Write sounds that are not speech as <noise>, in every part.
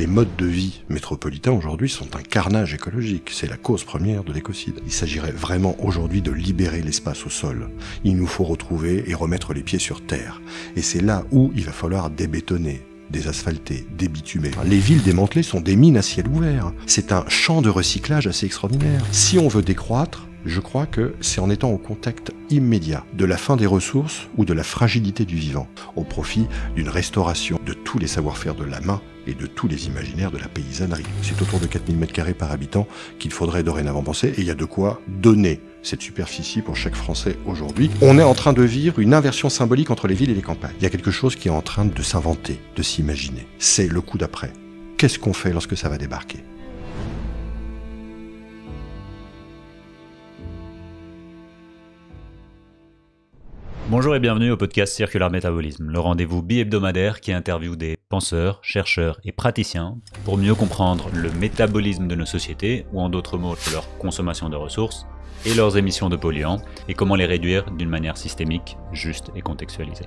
Les modes de vie métropolitains aujourd'hui sont un carnage écologique, c'est la cause première de l'écocide. Il s'agirait vraiment aujourd'hui de libérer l'espace au sol. Il nous faut retrouver et remettre les pieds sur terre. Et c'est là où il va falloir débétonner, désasphalter, débitumer. Ah. Les villes démantelées sont des mines à ciel ouvert. C'est un champ de recyclage assez extraordinaire. Si on veut décroître, je crois que c'est en étant au contact immédiat de la fin des ressources ou de la fragilité du vivant, au profit d'une restauration de tous les savoir-faire de la main et de tous les imaginaires de la paysannerie. C'est autour de 4000 m2 par habitant qu'il faudrait dorénavant penser, et il y a de quoi donner cette superficie pour chaque Français aujourd'hui. On est en train de vivre une inversion symbolique entre les villes et les campagnes. Il y a quelque chose qui est en train de s'inventer, de s'imaginer. C'est le coup d'après. Qu'est-ce qu'on fait lorsque ça va débarquer Bonjour et bienvenue au podcast Circular Métabolisme, le rendez-vous bi-hebdomadaire qui interviewe des penseurs, chercheurs et praticiens pour mieux comprendre le métabolisme de nos sociétés, ou en d'autres mots, leur consommation de ressources et leurs émissions de polluants, et comment les réduire d'une manière systémique, juste et contextualisée.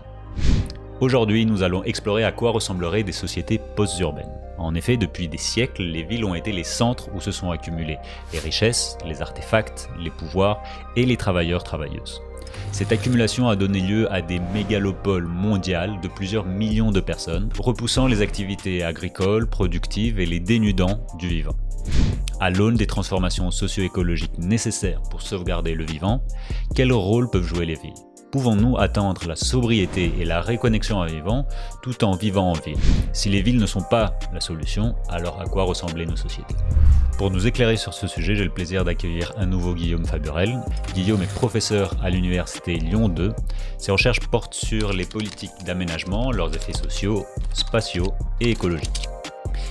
Aujourd'hui, nous allons explorer à quoi ressembleraient des sociétés post-urbaines. En effet, depuis des siècles, les villes ont été les centres où se sont accumulées les richesses, les artefacts, les pouvoirs et les travailleurs-travailleuses. Cette accumulation a donné lieu à des mégalopoles mondiales de plusieurs millions de personnes, repoussant les activités agricoles, productives et les dénudants du vivant. À l'aune des transformations socio-écologiques nécessaires pour sauvegarder le vivant, quel rôle peuvent jouer les villes pouvons-nous atteindre la sobriété et la réconnexion à vivant tout en vivant en ville Si les villes ne sont pas la solution, alors à quoi ressembler nos sociétés Pour nous éclairer sur ce sujet, j'ai le plaisir d'accueillir un nouveau Guillaume Faburel. Guillaume est professeur à l'université Lyon 2. Ses recherches portent sur les politiques d'aménagement, leurs effets sociaux, spatiaux et écologiques.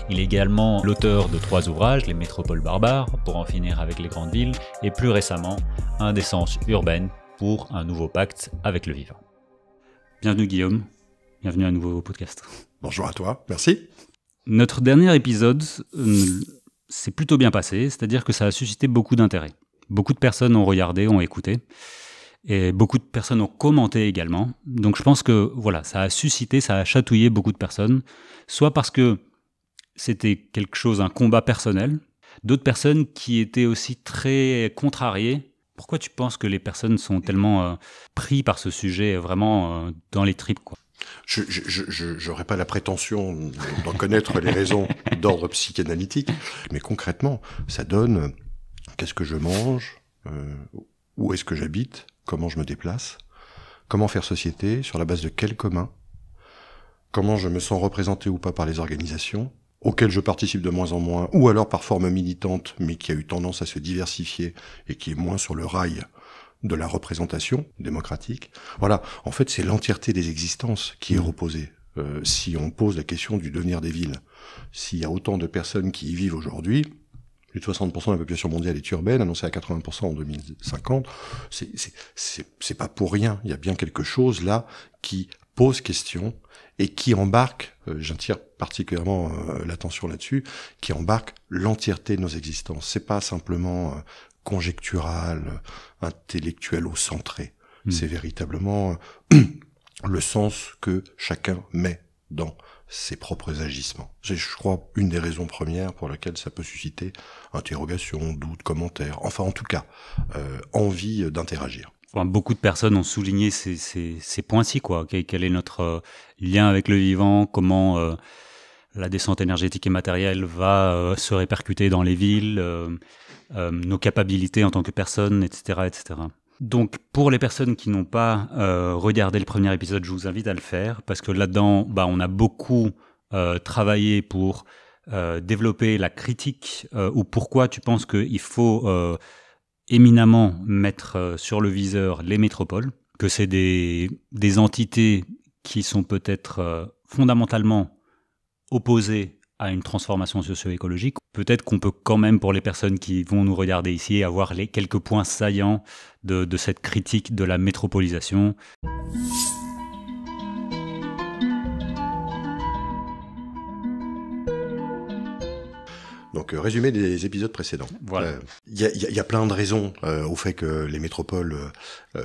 Il est également l'auteur de trois ouvrages, Les métropoles barbares, pour en finir avec les grandes villes, et plus récemment, Indécence urbaine, pour un nouveau pacte avec le vivant. Bienvenue Guillaume, bienvenue à nouveau au podcast. Bonjour à toi, merci. Notre dernier épisode euh, s'est plutôt bien passé, c'est-à-dire que ça a suscité beaucoup d'intérêt. Beaucoup de personnes ont regardé, ont écouté, et beaucoup de personnes ont commenté également. Donc je pense que voilà, ça a suscité, ça a chatouillé beaucoup de personnes, soit parce que c'était quelque chose, un combat personnel, d'autres personnes qui étaient aussi très contrariées pourquoi tu penses que les personnes sont tellement euh, pris prises par ce sujet euh, vraiment euh, dans les tripes quoi je n'aurais pas la prétention d'en connaître les raisons d'ordre psychanalytique, mais concrètement, ça donne qu'est-ce que je mange, où est-ce que j'habite, comment je me déplace, comment faire société, sur la base de quel commun, comment je me sens représenté ou pas par les organisations, auquel je participe de moins en moins, ou alors par forme militante, mais qui a eu tendance à se diversifier et qui est moins sur le rail de la représentation démocratique. Voilà, en fait, c'est l'entièreté des existences qui est mmh. reposée. Euh, si on pose la question du devenir des villes, s'il y a autant de personnes qui y vivent aujourd'hui, plus de 60% de la population mondiale est urbaine, annoncée à 80% en 2050, c'est pas pour rien. Il y a bien quelque chose là qui pose question et qui embarque, euh, j'attire particulièrement euh, l'attention là-dessus, qui embarque l'entièreté de nos existences. C'est pas simplement euh, conjectural, intellectuel au centré. Hmm. C'est véritablement <clears throat> le sens que chacun met dans ses propres agissements. C'est, je crois, une des raisons premières pour laquelle ça peut susciter interrogations, doutes, commentaires, enfin en tout cas, envie d'interagir beaucoup de personnes ont souligné ces, ces, ces points-ci, quoi. Quel est notre euh, lien avec le vivant Comment euh, la descente énergétique et matérielle va euh, se répercuter dans les villes, nos capacités en tant que personnes, etc., etc. Donc, pour les personnes qui n'ont pas regardé le premier épisode, je vous invite à le faire parce que là-dedans, bah, on a beaucoup travaillé pour développer la critique ou pourquoi tu penses qu'il faut éminemment mettre euh, sur le viseur les métropoles, que c'est des, des entités qui sont peut-être euh, fondamentalement opposées à une transformation socio-écologique. Peut-être qu'on peut quand même, pour les personnes qui vont nous regarder ici, avoir les quelques points saillants de, de cette critique de la métropolisation. Donc, euh, résumé des épisodes précédents. Il euh, y, a, plein de raisons euh, au fait que les métropoles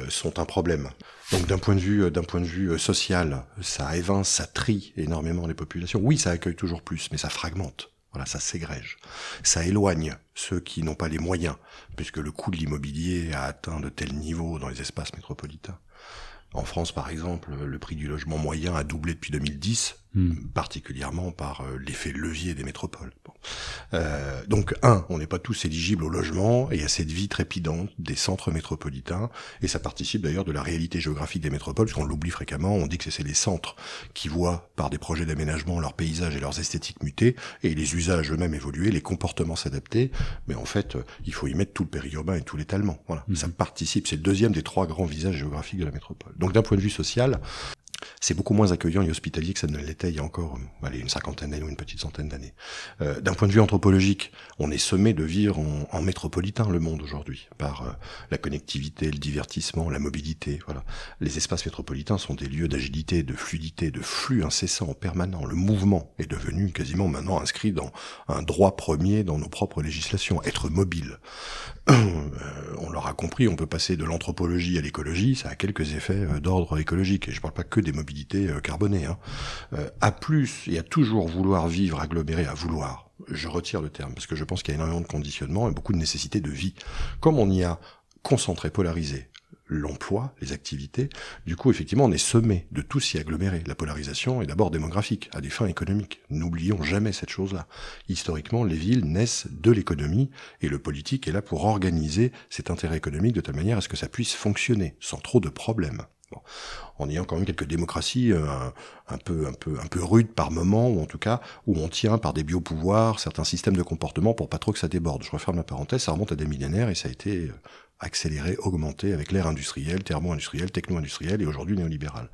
sont un problème. Donc, d'un point de vue, d'un point de vue social, ça évince, ça trie énormément les populations. Oui, ça accueille toujours plus, mais ça fragmente. Voilà, ça ségrège. Ça éloigne ceux qui n'ont pas les moyens, puisque le coût de l'immobilier a atteint de tels niveaux dans les espaces métropolitains. En France, par exemple, le prix du logement moyen a doublé depuis 2010, Hmm. particulièrement par euh, l'effet levier des métropoles. Euh, donc, un, on n'est pas tous éligibles au logement et à cette vie trépidante des centres métropolitains, et ça participe d'ailleurs de la réalité géographique des métropoles, puisqu'on l'oublie fréquemment, on dit que c'est les centres qui voient par des projets d'aménagement leurs paysages et leurs esthétiques mutées et les usages eux-mêmes évoluer, les comportements s'adapter, mais en fait, il faut y mettre tout le périurbain et tout l'étalement. Voilà, hmm. ça participe, c'est le deuxième des trois grands visages géographiques de la métropole. Donc, d'un point de vue social, c'est beaucoup moins accueillant et hospitalier que ça ne l'était il y a encore euh, une cinquantaine d'années ou une petite centaine d'années. Euh, d'un point de vue anthropologique, on est semé de vivre en, métropolitain le monde aujourd'hui, par euh, la connectivité, le divertissement, la mobilité. Voilà. Les espaces métropolitains sont des lieux d'agilité, de fluidité, de flux incessant, permanent. Le mouvement est devenu quasiment maintenant inscrit dans un droit premier dans nos propres législations, être mobile. <clears throat> on l'aura compris, on peut passer de l'anthropologie à l'écologie, ça a quelques effets d'ordre écologique, et je parle pas que des mobilités euh, carbonées, hein. euh, à plus et à toujours vouloir vivre aggloméré, à vouloir, je retire le terme, parce que je pense qu'il y a énormément de conditionnement et beaucoup de nécessités de vie. Comme on y a concentré, polarisé l'emploi, les activités, du coup, effectivement, on est semé de tout s'y agglomérer. La polarisation est d'abord démographique, à des fins économiques. N'oublions jamais cette chose-là. Historiquement, les villes naissent de l'économie et le politique est là pour organiser cet intérêt économique de telle manière à ce que ça puisse fonctionner, sans trop de problèmes. En ayant quand même quelques démocraties euh, un, peu, un, rudes par moment, ou en tout cas, où on tient par des biopouvoirs certains systèmes de comportement pour pas trop que ça déborde. Je referme la parenthèse, ça remonte à des millénaires et ça a été euh, accéléré, augmenté avec l'ère industrielle, thermo-industrielle, techno-industrielle et aujourd'hui néolibérale.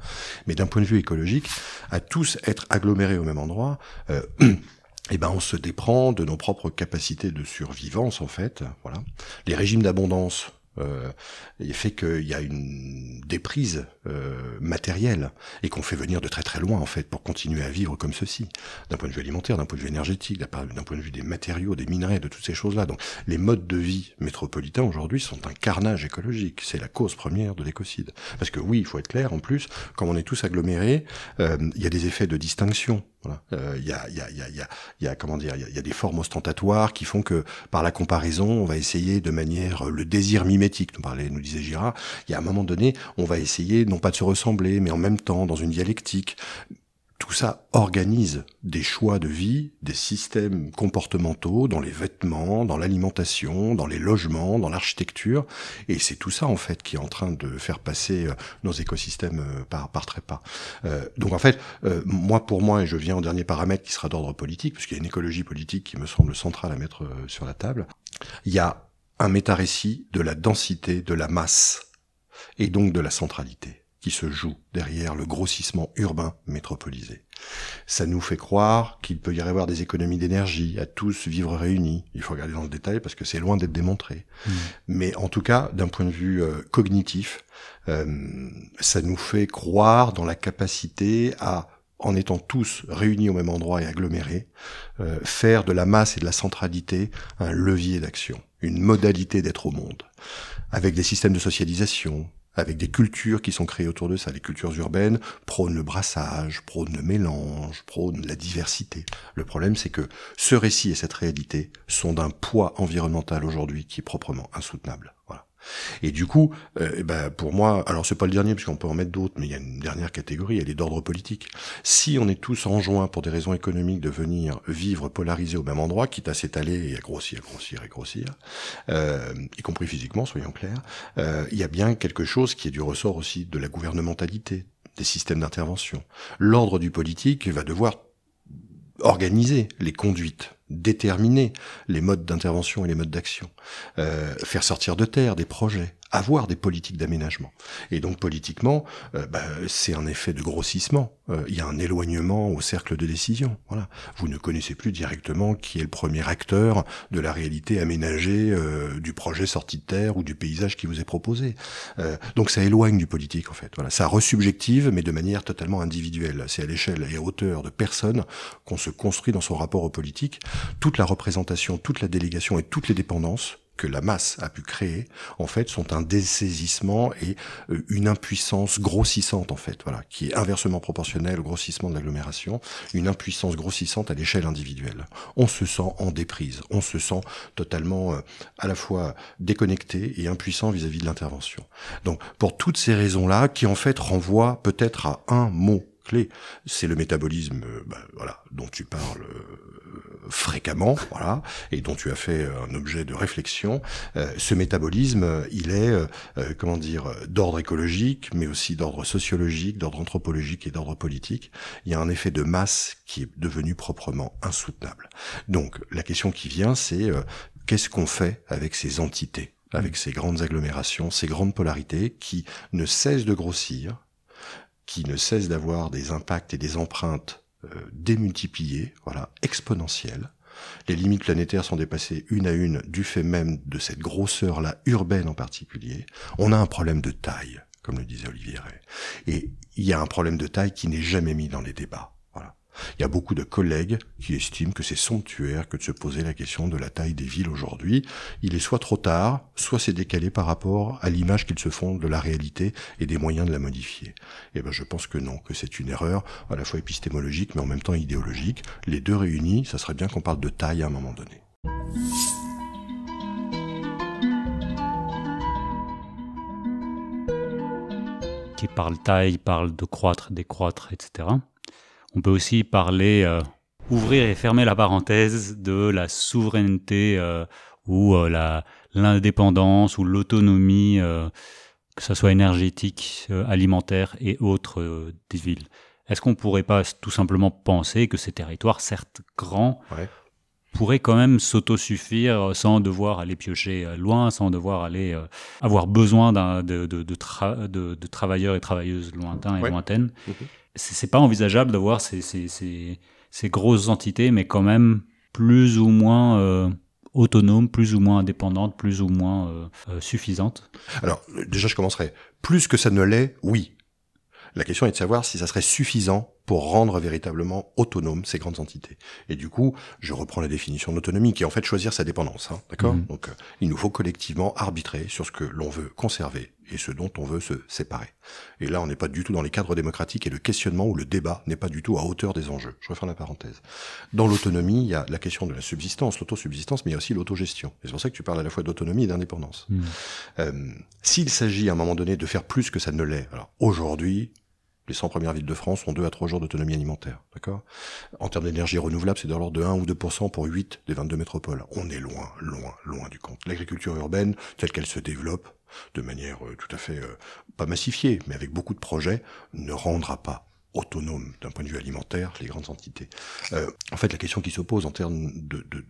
Mais d'un point de vue écologique, à tous être agglomérés au même endroit, euh, <clears throat> eh ben on se déprend de nos propres capacités de survivance en fait. Voilà. Les régimes d'abondance euh, fait qu'il y a une déprise euh, matérielle et qu'on fait venir de très très loin en fait pour continuer à vivre comme ceci, d'un point de vue alimentaire, d'un point de vue énergétique, d'un point de vue des matériaux, des minerais, de toutes ces choses-là. Donc les modes de vie métropolitains aujourd'hui sont un carnage écologique, c'est la cause première de l'écocide. Parce que oui, il faut être clair, en plus, quand on est tous agglomérés, euh, il y a des effets de distinction voilà, il y, a, comment dire, il y a, des formes ostentatoires qui font que par la comparaison, on va essayer de manière euh, le désir mimétique. Nous parlait, nous disait Girard. Il y a un moment donné, on va essayer non pas de se ressembler, mais en même temps dans une dialectique tout ça organise des choix de vie, des systèmes comportementaux dans les vêtements, dans l'alimentation, dans les logements, dans l'architecture. Et c'est tout ça, en fait, qui est en train de faire passer euh, nos écosystèmes euh, par, par trépas. Euh, donc, en fait, euh, moi, pour moi, et je viens en dernier paramètre qui sera d'ordre politique, puisqu'il y a une écologie politique qui me semble centrale à mettre sur la table, il y a un métarécit de la densité, de la masse, et donc de la centralité qui se joue derrière le grossissement urbain métropolisé. Ça nous fait croire qu'il peut y avoir des économies d'énergie, à tous vivre réunis. Il faut regarder dans le détail parce que c'est loin d'être démontré. Mmh. Mais en tout cas, d'un point de vue euh, cognitif, euh, ça nous fait croire dans la capacité à en étant tous réunis au même endroit et agglomérés, euh, faire de la masse et de la centralité un levier d'action, une modalité d'être au monde, avec des systèmes de socialisation, avec des cultures qui sont créées autour de ça. Les cultures urbaines prônent le brassage, prônent le mélange, prônent la diversité. Le problème, c'est que ce récit et cette réalité sont d'un poids environnemental aujourd'hui qui est proprement insoutenable. Et du coup, euh, eh ben, pour moi, alors c'est pas le dernier, puisqu'on peut en mettre d'autres, mais il y a une dernière catégorie, elle est d'ordre politique. Si on est tous enjoints pour des raisons économiques de venir vivre polarisé au même endroit, quitte à s'étaler et à grossir, grossir et grossir, euh, y compris physiquement, soyons clairs, euh, il y a bien quelque chose qui est du ressort aussi de la gouvernementalité, des systèmes d'intervention. L'ordre du politique va devoir organiser les conduites déterminer les modes d'intervention et les modes d'action, euh, faire sortir de terre des projets, avoir des politiques d'aménagement. Et donc politiquement, euh, bah, c'est un effet de grossissement. Euh, il y a un éloignement au cercle de décision. Voilà, vous ne connaissez plus directement qui est le premier acteur de la réalité aménagée euh, du projet sorti de terre ou du paysage qui vous est proposé. donc ça éloigne du politique en fait. Voilà, ça resubjective, mais de manière totalement individuelle. C'est à l'échelle et à hauteur de personnes qu'on se construit dans son rapport au politique. Toute la représentation, toute la délégation et toutes les dépendances que la masse a pu créer, en fait, sont un dessaisissement et euh, une impuissance grossissante, en fait, voilà, qui est inversement proportionnelle au grossissement de l'agglomération, une impuissance grossissante à l'échelle individuelle. On se sent en déprise, on se sent totalement euh, à la fois déconnecté et impuissant vis-à-vis de l'intervention. Donc, pour toutes ces raisons-là, qui en fait renvoient peut-être à un mot clé, c'est le métabolisme, euh, bah, voilà, dont tu parles, fréquemment, voilà, et dont tu as fait euh, un objet de réflexion, euh, ce métabolisme, il est, euh, comment dire, d'ordre écologique, mais aussi d'ordre sociologique, d'ordre anthropologique et d'ordre politique. Il y a un effet de masse qui est devenu proprement insoutenable. Donc la question qui vient, c'est qu'est-ce qu'on fait avec ces entités avec mmh. ces grandes agglomérations, ces grandes polarités qui ne cessent de grossir, qui ne cessent d'avoir des impacts et des empreintes euh, démultiplié, voilà, exponentielle. Les limites planétaires sont dépassées une à une du fait même de cette grosseur-là, urbaine en particulier. On a un problème de taille, comme le disait Olivier Ray. Et il y a un problème de taille qui n'est jamais mis dans les débats. Il y a beaucoup de collègues qui estiment que c'est somptuaire que de se poser la question de la taille des villes aujourd'hui. Il est soit trop tard, soit c'est décalé par rapport à l'image qu'ils se font de la réalité et des moyens de la modifier. Eh ben, je pense que non, que c'est une erreur à la fois épistémologique mais en même temps idéologique. Les deux réunis, ça serait bien qu'on parle de taille à un moment donné. Qui parle taille, parle de croître, décroître, etc. On peut aussi parler, euh, ouvrir et fermer la parenthèse de la souveraineté euh, ou euh, la l'indépendance ou l'autonomie, que ce soit énergétique, alimentaire et autres des villes. Est-ce qu'on ne pourrait pas tout simplement penser que ces territoires, certes grands, pourraient quand même s'autosuffire sans devoir aller piocher loin, sans devoir aller avoir besoin de, travailleurs et travailleuses lointains et lointaines mhm c'est pas envisageable d'avoir ces, ces, ces, grosses entités, mais quand même plus ou moins euh, autonomes, plus ou moins indépendantes, plus ou moins euh, euh, suffisantes Alors, déjà, je commencerai. Plus que ça ne l'est, oui. La question est de savoir si ça serait suffisant pour rendre véritablement autonomes ces grandes entités. Et du coup, je reprends la définition d'autonomie, qui est en fait choisir sa dépendance. Hein, D'accord mhm. Donc, euh, il nous faut collectivement arbitrer sur ce que l'on veut conserver et ce dont on veut se séparer. Et là, on n'est pas du tout dans les cadres démocratiques et le questionnement ou le débat n'est pas du tout à hauteur des enjeux. Je referme la parenthèse. Dans l'autonomie, il y a la question de la subsistance, l'autosubsistance, mais il y a aussi l'autogestion. Et c'est pour ça que tu parles à la fois d'autonomie et d'indépendance. Mhm. Euh, s'il s'agit à un moment donné de faire plus que ça ne l'est, alors aujourd'hui, les 100 premières villes de France ont 2 à 3 jours d'autonomie alimentaire. D'accord En termes d'énergie renouvelable, c'est de l'ordre de 1 ou 2% pour 8 des 22 métropoles. On est loin, loin, loin du compte. L'agriculture urbaine, telle qu'elle se développe, de manière euh, tout à fait euh, pas massifiée, mais avec beaucoup de projets, ne rendra pas autonome d'un point de vue alimentaire les grandes entités. Euh, en fait, la question qui se pose en termes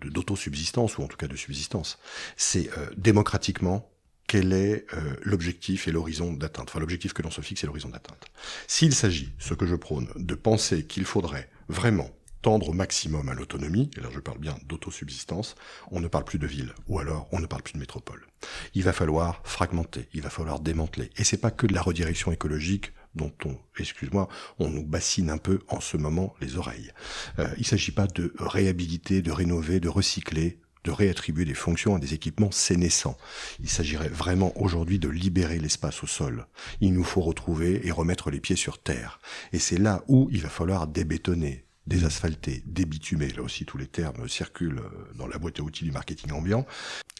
d'autosubsistance, de, ou en tout cas de subsistance, c'est démocratiquement, quel est euh, l'objectif et l'horizon d'atteinte. Enfin, l'objectif que l'on se fixe et l'horizon d'atteinte. S'il s'agit, ce que je prône, de penser qu'il faudrait vraiment tendre au maximum à l'autonomie, et là je parle bien d'autosubsistance, on ne parle plus de ville, ou alors on ne parle plus de métropole. Il va falloir fragmenter, il va falloir démanteler. Et c'est pas que de la redirection écologique dont on, excuse-moi, on nous bassine un peu en ce moment les oreilles. Euh, il ne s'agit pas de réhabiliter, de rénover, de recycler, de réattribuer des fonctions à des équipements sénescents. Il s'agirait vraiment aujourd'hui de libérer l'espace au sol. Il nous faut retrouver et remettre les pieds sur terre. Et c'est là où il va falloir débétonner, désasphalter, débitumer, là aussi tous les termes circulent euh, dans la boîte à outils du marketing ambiant,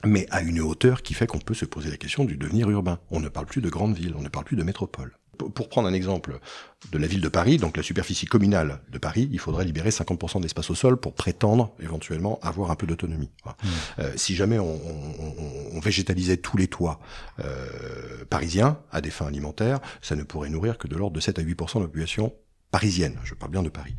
mais à une hauteur qui fait qu'on peut se poser la question du devenir urbain. On ne parle plus de grandes villes, on ne parle plus de métropole. Pour prendre un exemple de la ville de Paris, donc la superficie communale de Paris, il faudrait libérer 50% de l'espace au sol pour prétendre éventuellement avoir un peu d'autonomie. Hein. Mmh. Euh, si jamais on, végétalisait tous les toits euh, parisiens à des fins alimentaires, ça ne pourrait nourrir que de l'ordre de 7 à 8% de la population parisienne. Je parle bien de Paris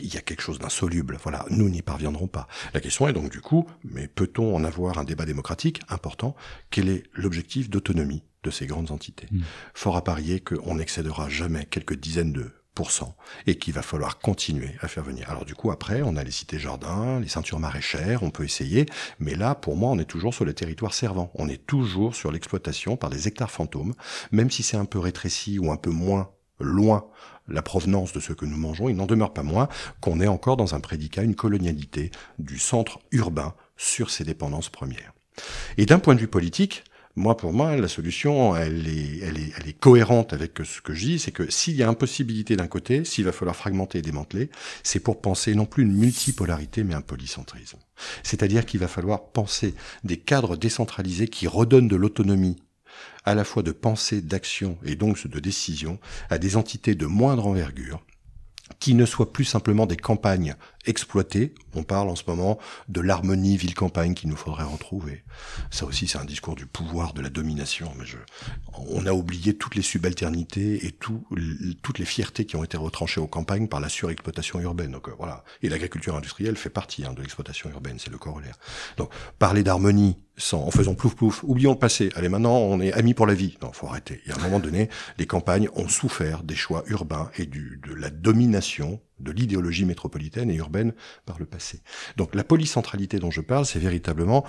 il y a quelque chose d'insoluble. Voilà, nous n'y parviendrons pas. La question est donc du coup, mais peut-on en avoir un débat démocratique important Quel est l'objectif d'autonomie de ces grandes entités. Hmm. Fort à parier qu'on n'excédera jamais quelques dizaines de pourcents et qu'il va falloir continuer à faire venir. Alors du coup, après, on a les cités jardins, les ceintures maraîchères, on peut essayer, mais là, pour moi, on est toujours sur le territoire servant. On est toujours sur l'exploitation par des hectares fantômes, même si c'est un peu rétréci ou un peu moins loin la provenance de ce que nous mangeons, il n'en demeure pas moins qu'on est encore dans un prédicat, une colonialité du centre urbain sur ses dépendances premières. Et d'un point de vue politique, moi, pour moi, la solution, elle est, elle est, elle est cohérente avec ce que je dis, c'est que s'il y a impossibilité d'un côté, s'il va falloir fragmenter et démanteler, c'est pour penser non plus une multipolarité, mais un polycentrisme. C'est-à-dire qu'il va falloir penser des cadres décentralisés qui redonnent de l'autonomie à la fois de pensée, d'action et donc de décision à des entités de moindre envergure qui ne soient plus simplement des campagnes exploiter. On parle en ce moment de l'harmonie ville-campagne qu'il nous faudrait retrouver. Ça aussi, c'est un discours du pouvoir, de la domination. Mais je... on a oublié toutes les subalternités et toutes les fiertés qui ont été retranchées aux campagnes par la surexploitation urbaine. Donc, euh, voilà. Et l'agriculture industrielle fait partie hein, de l'exploitation urbaine, c'est le corollaire. Donc, parler d'harmonie sans, en faisant plouf plouf, oublions le passé. Allez, maintenant, on est amis pour la vie. Non, faut arrêter. Il y un moment donné, les campagnes ont souffert des choix urbains et du, de la domination de l'idéologie métropolitaine et urbaine par le passé. Donc la polycentralité dont je parle, c'est véritablement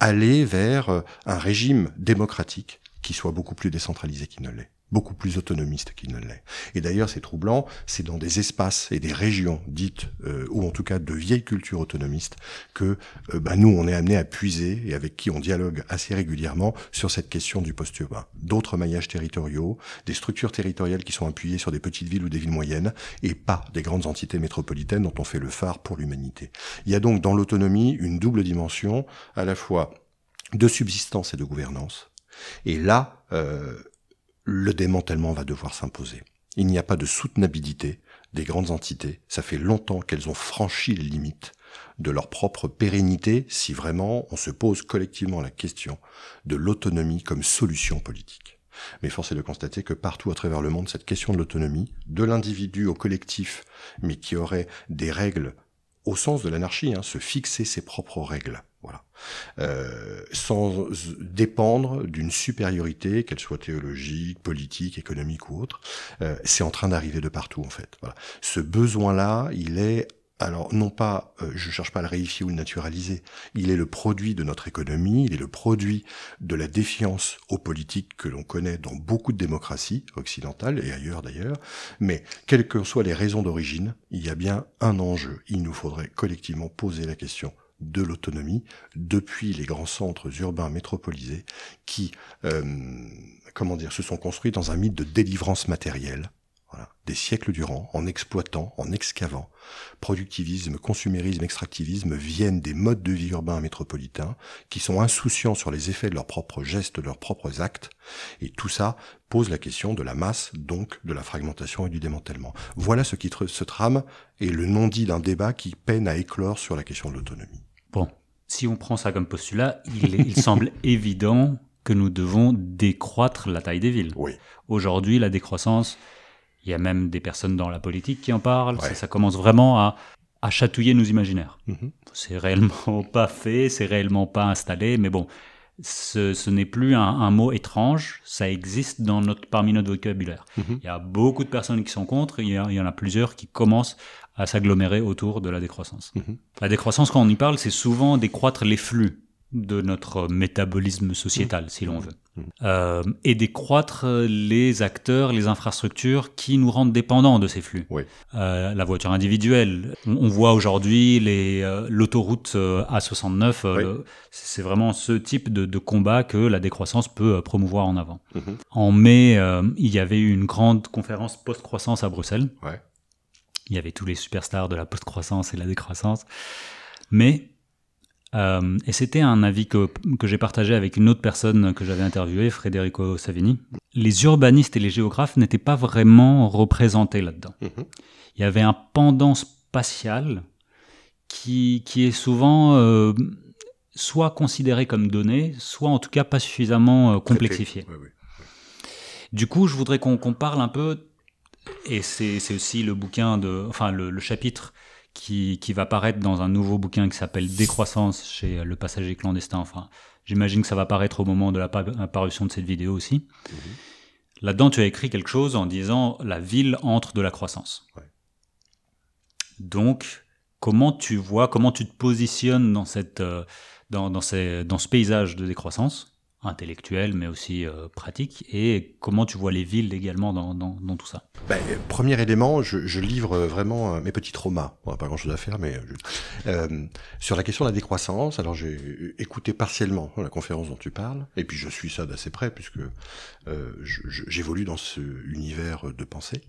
aller vers euh, un régime démocratique qui soit beaucoup plus décentralisé qu'il ne l'est beaucoup plus autonomiste qu'il ne l'est. Et d'ailleurs, c'est troublant, c'est dans des espaces et des régions dites, euh, ou en tout cas de vieilles cultures autonomistes, que euh, bah, nous, on est amené à puiser et avec qui on dialogue assez régulièrement sur cette question du posturbain. D'autres maillages territoriaux, des structures territoriales qui sont appuyées sur des petites villes ou des villes moyennes, et pas des grandes entités métropolitaines dont on fait le phare pour l'humanité. Il y a donc dans l'autonomie une double dimension, à la fois de subsistance et de gouvernance. Et là, euh, le démantèlement va devoir s'imposer. Il n'y a pas de soutenabilité des grandes entités. Ça fait longtemps qu'elles ont franchi les limites de leur propre pérennité si vraiment on se pose collectivement la question de l'autonomie comme solution politique. Mais force est de constater que partout à travers le monde, cette question de l'autonomie, de l'individu au collectif, mais qui aurait des règles, au sens de l'anarchie, hein, se fixer ses propres règles, voilà. Euh, sans dépendre d'une supériorité, qu'elle soit théologique, politique, économique ou autre, euh, c'est en train d'arriver de partout en fait. Voilà. Ce besoin-là, il est alors non pas, euh, je cherche pas à le réifier ou le naturaliser, il est le produit de notre économie, il est le produit de la défiance aux politiques que l'on connaît dans beaucoup de démocraties occidentales et ailleurs d'ailleurs, mais quelles que soient les raisons d'origine, il y a bien un enjeu, il nous faudrait collectivement poser la question de l'autonomie depuis les grands centres urbains métropolisés qui, euh, comment dire, se sont construits dans un mythe de délivrance matérielle des siècles durant, en exploitant, en excavant, productivisme, consumérisme, extractivisme viennent des modes de vie urbains métropolitains qui sont insouciants sur les effets de leurs propres gestes, de leurs propres actes, et tout ça pose la question de la masse, donc de la fragmentation et du démantèlement. Voilà ce qui se trame et le non-dit d'un débat qui peine à éclore sur la question de l'autonomie. Bon, si on prend ça comme postulat, il, il semble <laughs> évident que nous devons décroître la taille des villes. Oui. Aujourd'hui, la décroissance, il y a même des personnes dans la politique qui en parlent. Ça, commence vraiment à, chatouiller nos imaginaires. Mhm. C'est réellement <laughs> pas fait, c'est réellement pas installé, mais bon, ce, n'est plus un, mot étrange, ça existe dans notre, parmi notre vocabulaire. Mhm. Il y a beaucoup de personnes qui sont contre, il y, en a plusieurs qui commencent à s'agglomérer autour de la décroissance. Mhm. La décroissance, quand on y parle, c'est souvent décroître les flux de notre métabolisme sociétal, si l'on mm. veut. Mm. Euh, et décroître les acteurs, les infrastructures qui nous rendent dépendants de ces flux. Euh, la voiture individuelle, on, voit aujourd'hui euh, l'autoroute A69, c'est vraiment ce type de, combat que la décroissance peut promouvoir en avant. Mm-hmm. En mai, il y avait eu une grande conférence post-croissance à Bruxelles. Il y avait tous les superstars de la post-croissance et de la décroissance. Mais euh, et c'était un avis que, j'ai partagé avec une autre personne que j'avais interviewée, Federico Savini. Les urbanistes et les géographes n'étaient pas vraiment représentés là-dedans. Mhm. Il y avait un pendant spatial qui, est souvent euh, soit considéré comme donné, soit en tout cas pas suffisamment euh, complexifié. Du coup, je voudrais qu'on parle un peu, et c'est aussi le bouquin de, enfin le chapitre qui, va paraître dans un nouveau bouquin qui s'appelle Décroissance chez Le Passager Clandestin. Enfin, j'imagine que ça va paraître au moment de la parution de cette vidéo aussi. Mhm. Là-dedans, tu as écrit quelque chose en disant La ville entre de la croissance. Donc, comment tu vois, comment tu te positionnes dans, cette, euh, dans, dans ce paysage de décroissance intellectuelle, mais aussi euh, pratique, et comment tu vois les villes également dans, tout ça ben, Premier élément, je, livre vraiment euh, mes petits traumas. n'a pas grand-chose à faire, mais euh, sur la question de la décroissance, alors j'ai écouté partiellement la conférence dont tu parles, et puis je suis ça d'assez près, puisque j'évolue dans ce univers de pensée.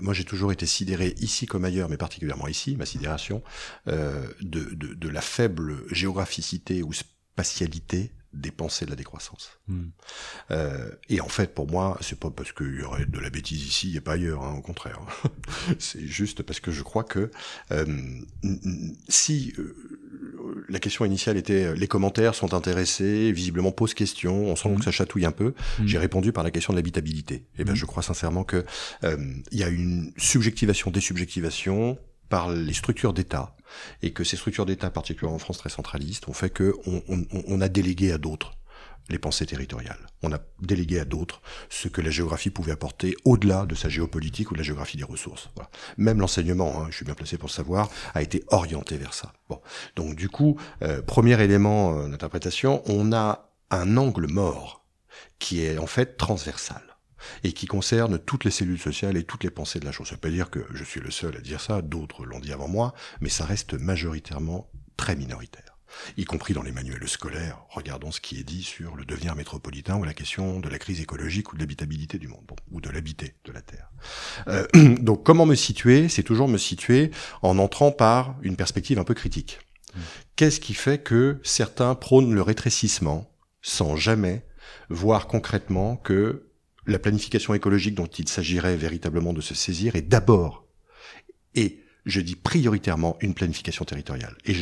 moi, j'ai toujours été sidéré ici comme ailleurs, mais particulièrement ici, ma sidération, de, de, la faible géographicité ou spatialité des pensées de la décroissance. Hmm. Euh, et en fait, pour moi, c'est pas parce qu'il y aurait de la bêtise ici et pas ailleurs, hein, au contraire. <laughs> c'est juste parce que je crois que euh, si euh, la question initiale était les commentaires sont intéressés, visiblement posent question, on sent donc hmm. que ça chatouille un peu, hmm. j'ai répondu par la question de l'habitabilité. Et eh ben, je crois sincèrement que il y a une subjectivation, désubjectivation par les structures d'État et que ces structures d'État, particulièrement en France très centralistes, ont fait qu'on on, a délégué à d'autres les pensées territoriales. On a délégué à d'autres ce que la géographie pouvait apporter au-delà de sa géopolitique ou de la géographie des ressources. Même l'enseignement, hein, je suis bien placé pour le savoir, a été orienté vers ça. Bon, donc du coup, euh, premier élément euh, d'interprétation, on a un angle mort qui est en fait transversal et qui concerne toutes les cellules sociales et toutes les pensées de la chose. Ça ne veut pas dire que je suis le seul à dire ça, d'autres l'ont dit avant moi, mais ça reste majoritairement très minoritaire y compris dans les manuels scolaires. Regardons ce qui est dit sur le devenir métropolitain ou la question de la crise écologique ou de l'habitabilité du monde, ou de l'habité de la Terre. Euh, <clears throat> donc comment me situer C'est toujours me situer en entrant par une perspective un peu critique. Qu'est-ce qui fait que certains prônent le rétrécissement sans jamais voir concrètement que la planification écologique dont il s'agirait véritablement de se saisir est d'abord, et je dis prioritairement, une planification territoriale. Et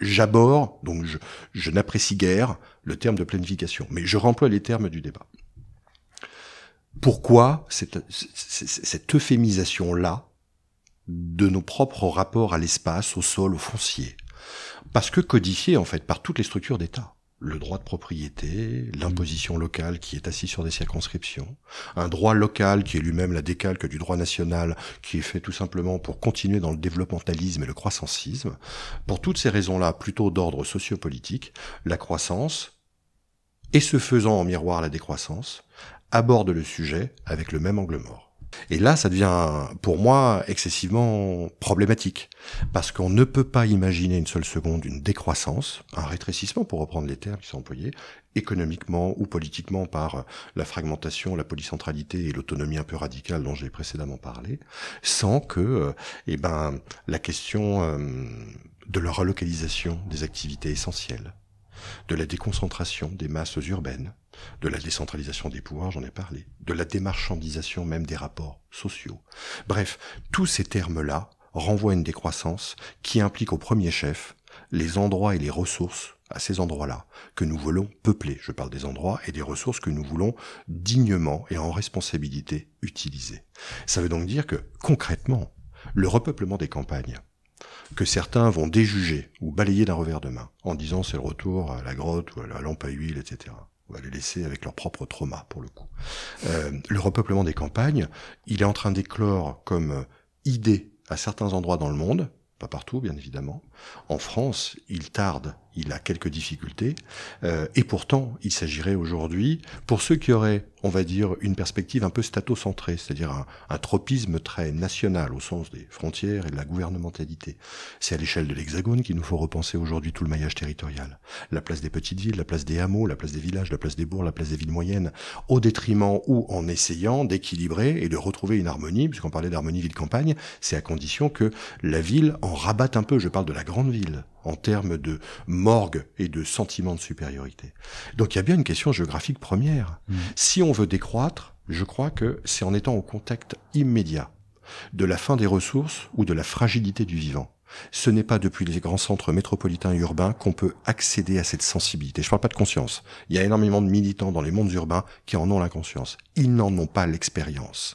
j'aborde, donc je, n'apprécie guère le terme de planification, mais je remploie les termes du débat. Pourquoi cette, cette euphémisation-là de nos propres rapports à l'espace, au sol, au foncier Parce que codifié, en fait par toutes les structures d'État le droit de propriété, l'imposition mm. locale qui est assise sur des circonscriptions, un droit local qui est lui-même la décalque du droit national qui est fait tout simplement pour continuer dans le développementalisme et le croissancisme. Pour toutes ces raisons-là, plutôt d'ordre sociopolitique, la croissance, et se faisant en miroir la décroissance, aborde le sujet avec le même angle mort. Et là, ça devient, pour moi, excessivement problématique, parce qu'on ne peut pas imaginer une seule seconde une décroissance, un rétrécissement, pour reprendre les termes qui sont employés, économiquement ou politiquement par la fragmentation, la polycentralité et l'autonomie un peu radicale dont j'ai précédemment parlé, sans que, euh, eh ben, la question euh, de la relocalisation des activités essentielles de la déconcentration des masses urbaines, de la décentralisation des pouvoirs, j'en ai parlé, de la démarchandisation même des rapports sociaux. Bref, tous ces termes-là renvoient à une décroissance qui implique au premier chef les endroits et les ressources à ces endroits-là que nous voulons peupler. Je parle des endroits et des ressources que nous voulons dignement et en responsabilité utiliser. Ça veut donc dire que concrètement, le repeuplement des campagnes, que certains vont déjuger ou balayer d'un revers de main en disant c'est le retour à la grotte ou à la lampe à huile, etc on va les laisser avec leur propre trauma pour le coup. Euh, le repeuplement des campagnes, il est en train d'éclore comme euh, idée à certains endroits dans le monde, pas partout bien évidemment, en France, il tarde, il a quelques difficultés, euh, et pourtant, il s'agirait aujourd'hui, pour ceux qui auraient, on va dire, une perspective un peu statocentrée, c'est-à-dire un, un, tropisme très national au sens des frontières et de la gouvernementalité. C'est à l'échelle de l'Hexagone qu'il nous faut repenser aujourd'hui tout le maillage territorial. La place des petites villes, la place des hameaux, la place des villages, la place des bourgs, la place des villes moyennes, au détriment ou en essayant d'équilibrer et de retrouver une harmonie, puisqu'on parlait d'harmonie ville-campagne, c'est à condition que la ville en rabatte un peu. Je parle de la grande ville en termes de morgue et de sentiment de supériorité. Donc il y a bien une question géographique première. Mmh. Si on veut décroître, je crois que c'est en étant au contact immédiat de la fin des ressources ou de la fragilité du vivant. Ce n'est pas depuis les grands centres métropolitains et urbains qu'on peut accéder à cette sensibilité. Je ne parle pas de conscience. Il y a énormément de militants dans les mondes urbains qui en ont la conscience. Ils n'en ont pas l'expérience.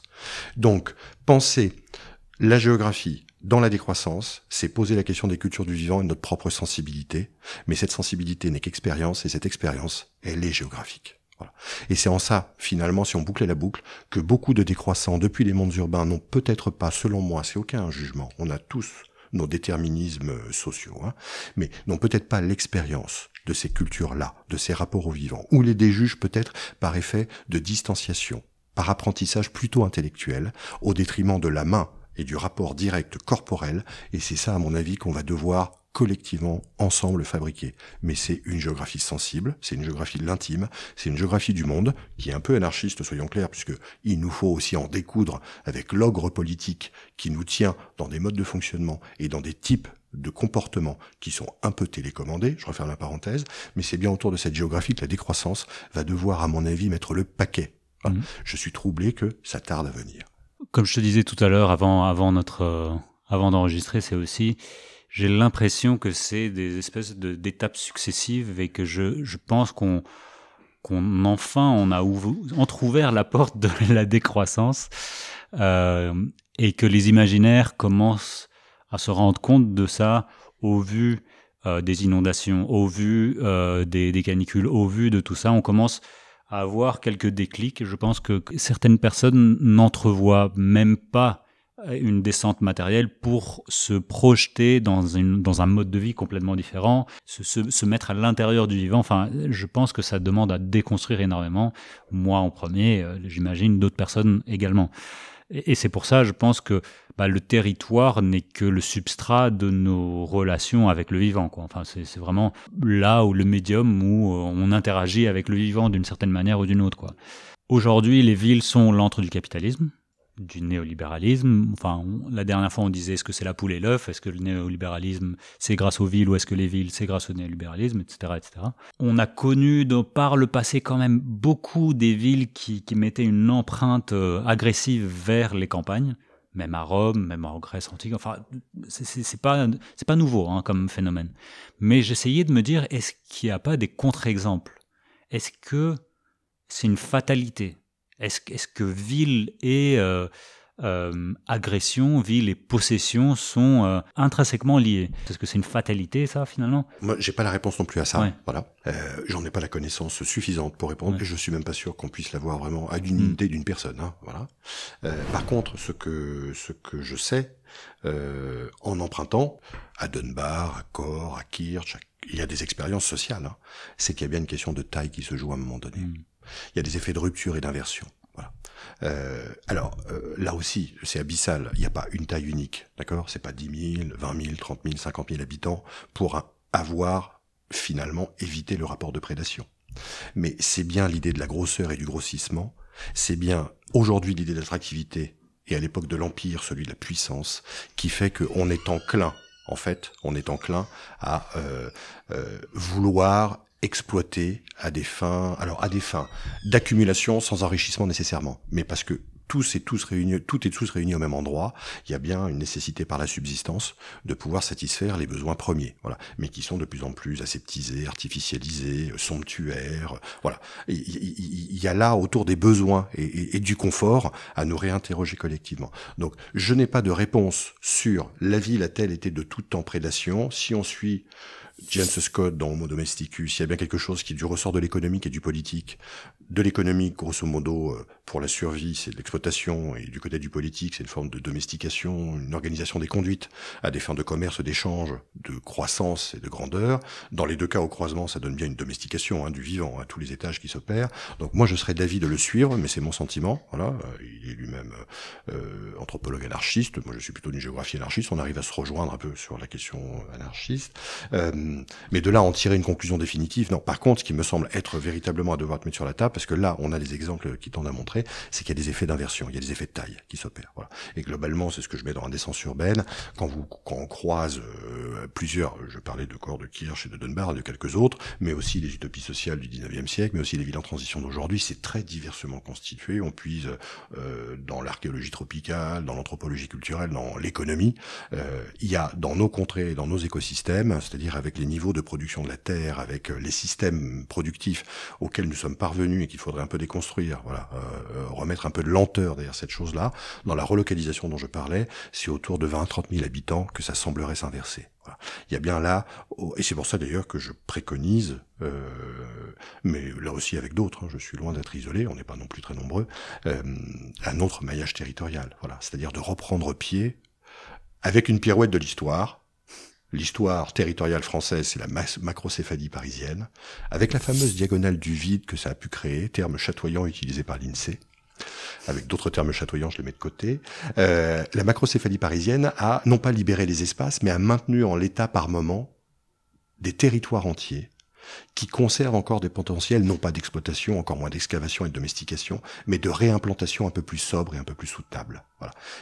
Donc, pensez la géographie, dans la décroissance, c'est poser la question des cultures du vivant et de notre propre sensibilité, mais cette sensibilité n'est qu'expérience, et cette expérience, elle est géographique. Et c'est en ça, finalement, si on bouclait la boucle, que beaucoup de décroissants depuis les mondes urbains n'ont peut-être pas, selon moi, c'est aucun jugement, on a tous nos déterminismes sociaux, hein, mais n'ont peut-être pas l'expérience de ces cultures-là, de ces rapports au vivant, ou les déjugent peut-être par effet de distanciation, par apprentissage plutôt intellectuel, au détriment de la main et du rapport direct corporel, et c'est ça à mon avis qu'on va devoir collectivement, ensemble, fabriquer. Mais c'est une géographie sensible, c'est une géographie de l'intime, c'est une géographie du monde, qui est un peu anarchiste, soyons clairs, puisque il nous faut aussi en découdre avec l'ogre politique qui nous tient dans des modes de fonctionnement et dans des types de comportements qui sont un peu télécommandés, je referme la parenthèse, mais c'est bien autour de cette géographie que la décroissance va devoir, à mon avis, mettre le paquet. Ah, mmh. Je suis troublé que ça tarde à venir comme je te disais tout à l'heure avant, avant, notre, euh, avant d'enregistrer, c'est aussi, j'ai l'impression que c'est des espèces d'étapes successives et que je, je pense qu'on qu'on enfin on a entrouvert la porte de la décroissance euh, et que les imaginaires commencent à se rendre compte de ça au vu euh, des inondations, au vu des, des, canicules, au vu de tout ça. On commence avoir quelques déclics. Je pense que certaines personnes n'entrevoient même pas euh, une descente matérielle pour se projeter dans, dans un mode de vie complètement différent, se, se, se mettre à l'intérieur du vivant. Enfin, je pense que ça demande à déconstruire énormément. Moi en premier, euh, j'imagine d'autres personnes également. Et, c'est pour ça, je pense que bah, le territoire n'est que le substrat de nos relations avec le vivant. Enfin, c'est vraiment là où le médium où euh, on interagit avec le vivant d'une certaine manière ou d'une autre. Aujourd'hui, les villes sont l'antre du capitalisme du néolibéralisme. Enfin, la dernière fois, on disait est-ce que c'est la poule et l'œuf Est-ce que le néolibéralisme, c'est grâce aux villes ou est-ce que les villes, c'est grâce au néolibéralisme, etc., etc. On a connu par le passé quand même beaucoup des villes qui, mettaient une empreinte euh, agressive vers les campagnes même à Rome, même en Grèce antique. Enfin, c'est pas pas nouveau hein, comme phénomène. Mais j'essayais de me dire est-ce qu'il n'y a pas des contre-exemples Est-ce que c'est une fatalité est-ce que ville et euh, euh, agression, ville et possession sont euh, intrinsèquement liées Est-ce que c'est une fatalité, ça, finalement Moi, j'ai pas la réponse non plus à ça. Voilà. J'en ai pas la connaissance suffisante pour répondre. Je Et je suis même pas sûr qu'on puisse l'avoir vraiment à l'unité hmm. d'une personne. Hein. voilà. par contre, ce que, ce que je sais, en empruntant à Dunbar, à Cor, à Kirch, il y a des expériences sociales. Hein. C'est qu'il y a bien une question de taille qui se joue à un moment donné. Hmm. Il y a des effets de rupture et d'inversion. Voilà. Euh, alors, euh, là aussi, c'est abyssal. Il n'y a pas une taille unique, d'accord C'est pas 10 000, 20 000, 30 000, 50 000 habitants pour avoir, finalement, évité le rapport de prédation. Mais c'est bien l'idée de la grosseur et du grossissement. C'est bien, aujourd'hui, l'idée de et à l'époque de l'Empire, celui de la puissance, qui fait qu'on est enclin, en fait, on est enclin à euh, vouloir exploité à des fins, alors à des fins d'accumulation sans enrichissement nécessairement, mais parce que tous et tous réunis, tout et tous réunis au même endroit, il y a bien une nécessité par la subsistance de pouvoir satisfaire les besoins premiers, voilà, mais qui sont de plus en plus aseptisés, artificialisés, somptuaires, voilà. Il y a là autour des besoins et, du confort à nous réinterroger collectivement. Donc, je n'ai pas de réponse sur la ville a-t-elle été de tout temps prédation si on suit James Scott dans Homo Domesticus, il y a bien quelque chose qui est du ressort de l'économique et du politique, de l'économie, grosso modo, euh, pour la survie, c'est de l'exploitation, et du côté du politique, c'est une forme de domestication, une organisation des conduites à des fins de commerce, d'échange, de croissance et de grandeur. Dans les deux cas, au croisement, ça donne bien une domestication hein, du vivant à tous les étages qui s'opèrent. Donc moi, je serais d'avis de le suivre, mais c'est mon sentiment. Voilà, euh, il est lui-même euh, anthropologue anarchiste. Moi, je suis plutôt d'une géographie anarchiste. On arrive à se rejoindre un peu sur la question anarchiste, mais de là en tirer une conclusion définitive, non. Par contre, ce qui me semble être véritablement à devoir te mettre sur la table parce que là, on a des exemples qui tendent à montrer, c'est qu'il y a des effets d'inversion, il y a des effets de taille qui s'opèrent. Et globalement, c'est ce que je mets dans la descente urbaine. Quand vous, quand on croise euh, plusieurs, je parlais de corps de Kirch et de Dunbar et de quelques autres, mais aussi les utopies sociales du 19e siècle, mais aussi les villes en transition d'aujourd'hui, c'est très diversement constitué. On puise euh, dans l'archéologie tropicale, dans l'anthropologie culturelle, dans l'économie. Euh, il y a dans nos contrées, dans nos écosystèmes, c'est-à-dire avec les niveaux de production de la terre, avec les systèmes productifs auxquels nous sommes parvenus qu'il faudrait un peu déconstruire, voilà, euh, euh, remettre un peu de lenteur derrière cette chose-là. Dans la relocalisation dont je parlais, c'est autour de 20-30 000 habitants que ça semblerait s'inverser. Il y a bien là, et c'est pour ça d'ailleurs que je préconise, euh, mais là aussi avec d'autres, hein, je suis loin d'être isolé, on n'est pas non plus très nombreux, un autre maillage territorial, voilà, c'est-à-dire de reprendre pied avec une pirouette de l'histoire, L'histoire territoriale française, c'est la macrocéphalie parisienne, avec la fameuse diagonale du vide que ça a pu créer, terme chatoyant utilisé par l'INSEE. E. Avec d'autres termes chatoyants, je les mets de côté. Euh, la macrocéphalie parisienne a non pas libéré les espaces, mais a maintenu en l'état par moment des territoires entiers qui conservent encore des potentiels, non pas d'exploitation, encore moins d'excavation et de domestication, mais de réimplantation un peu plus sobre et un peu plus soutenable.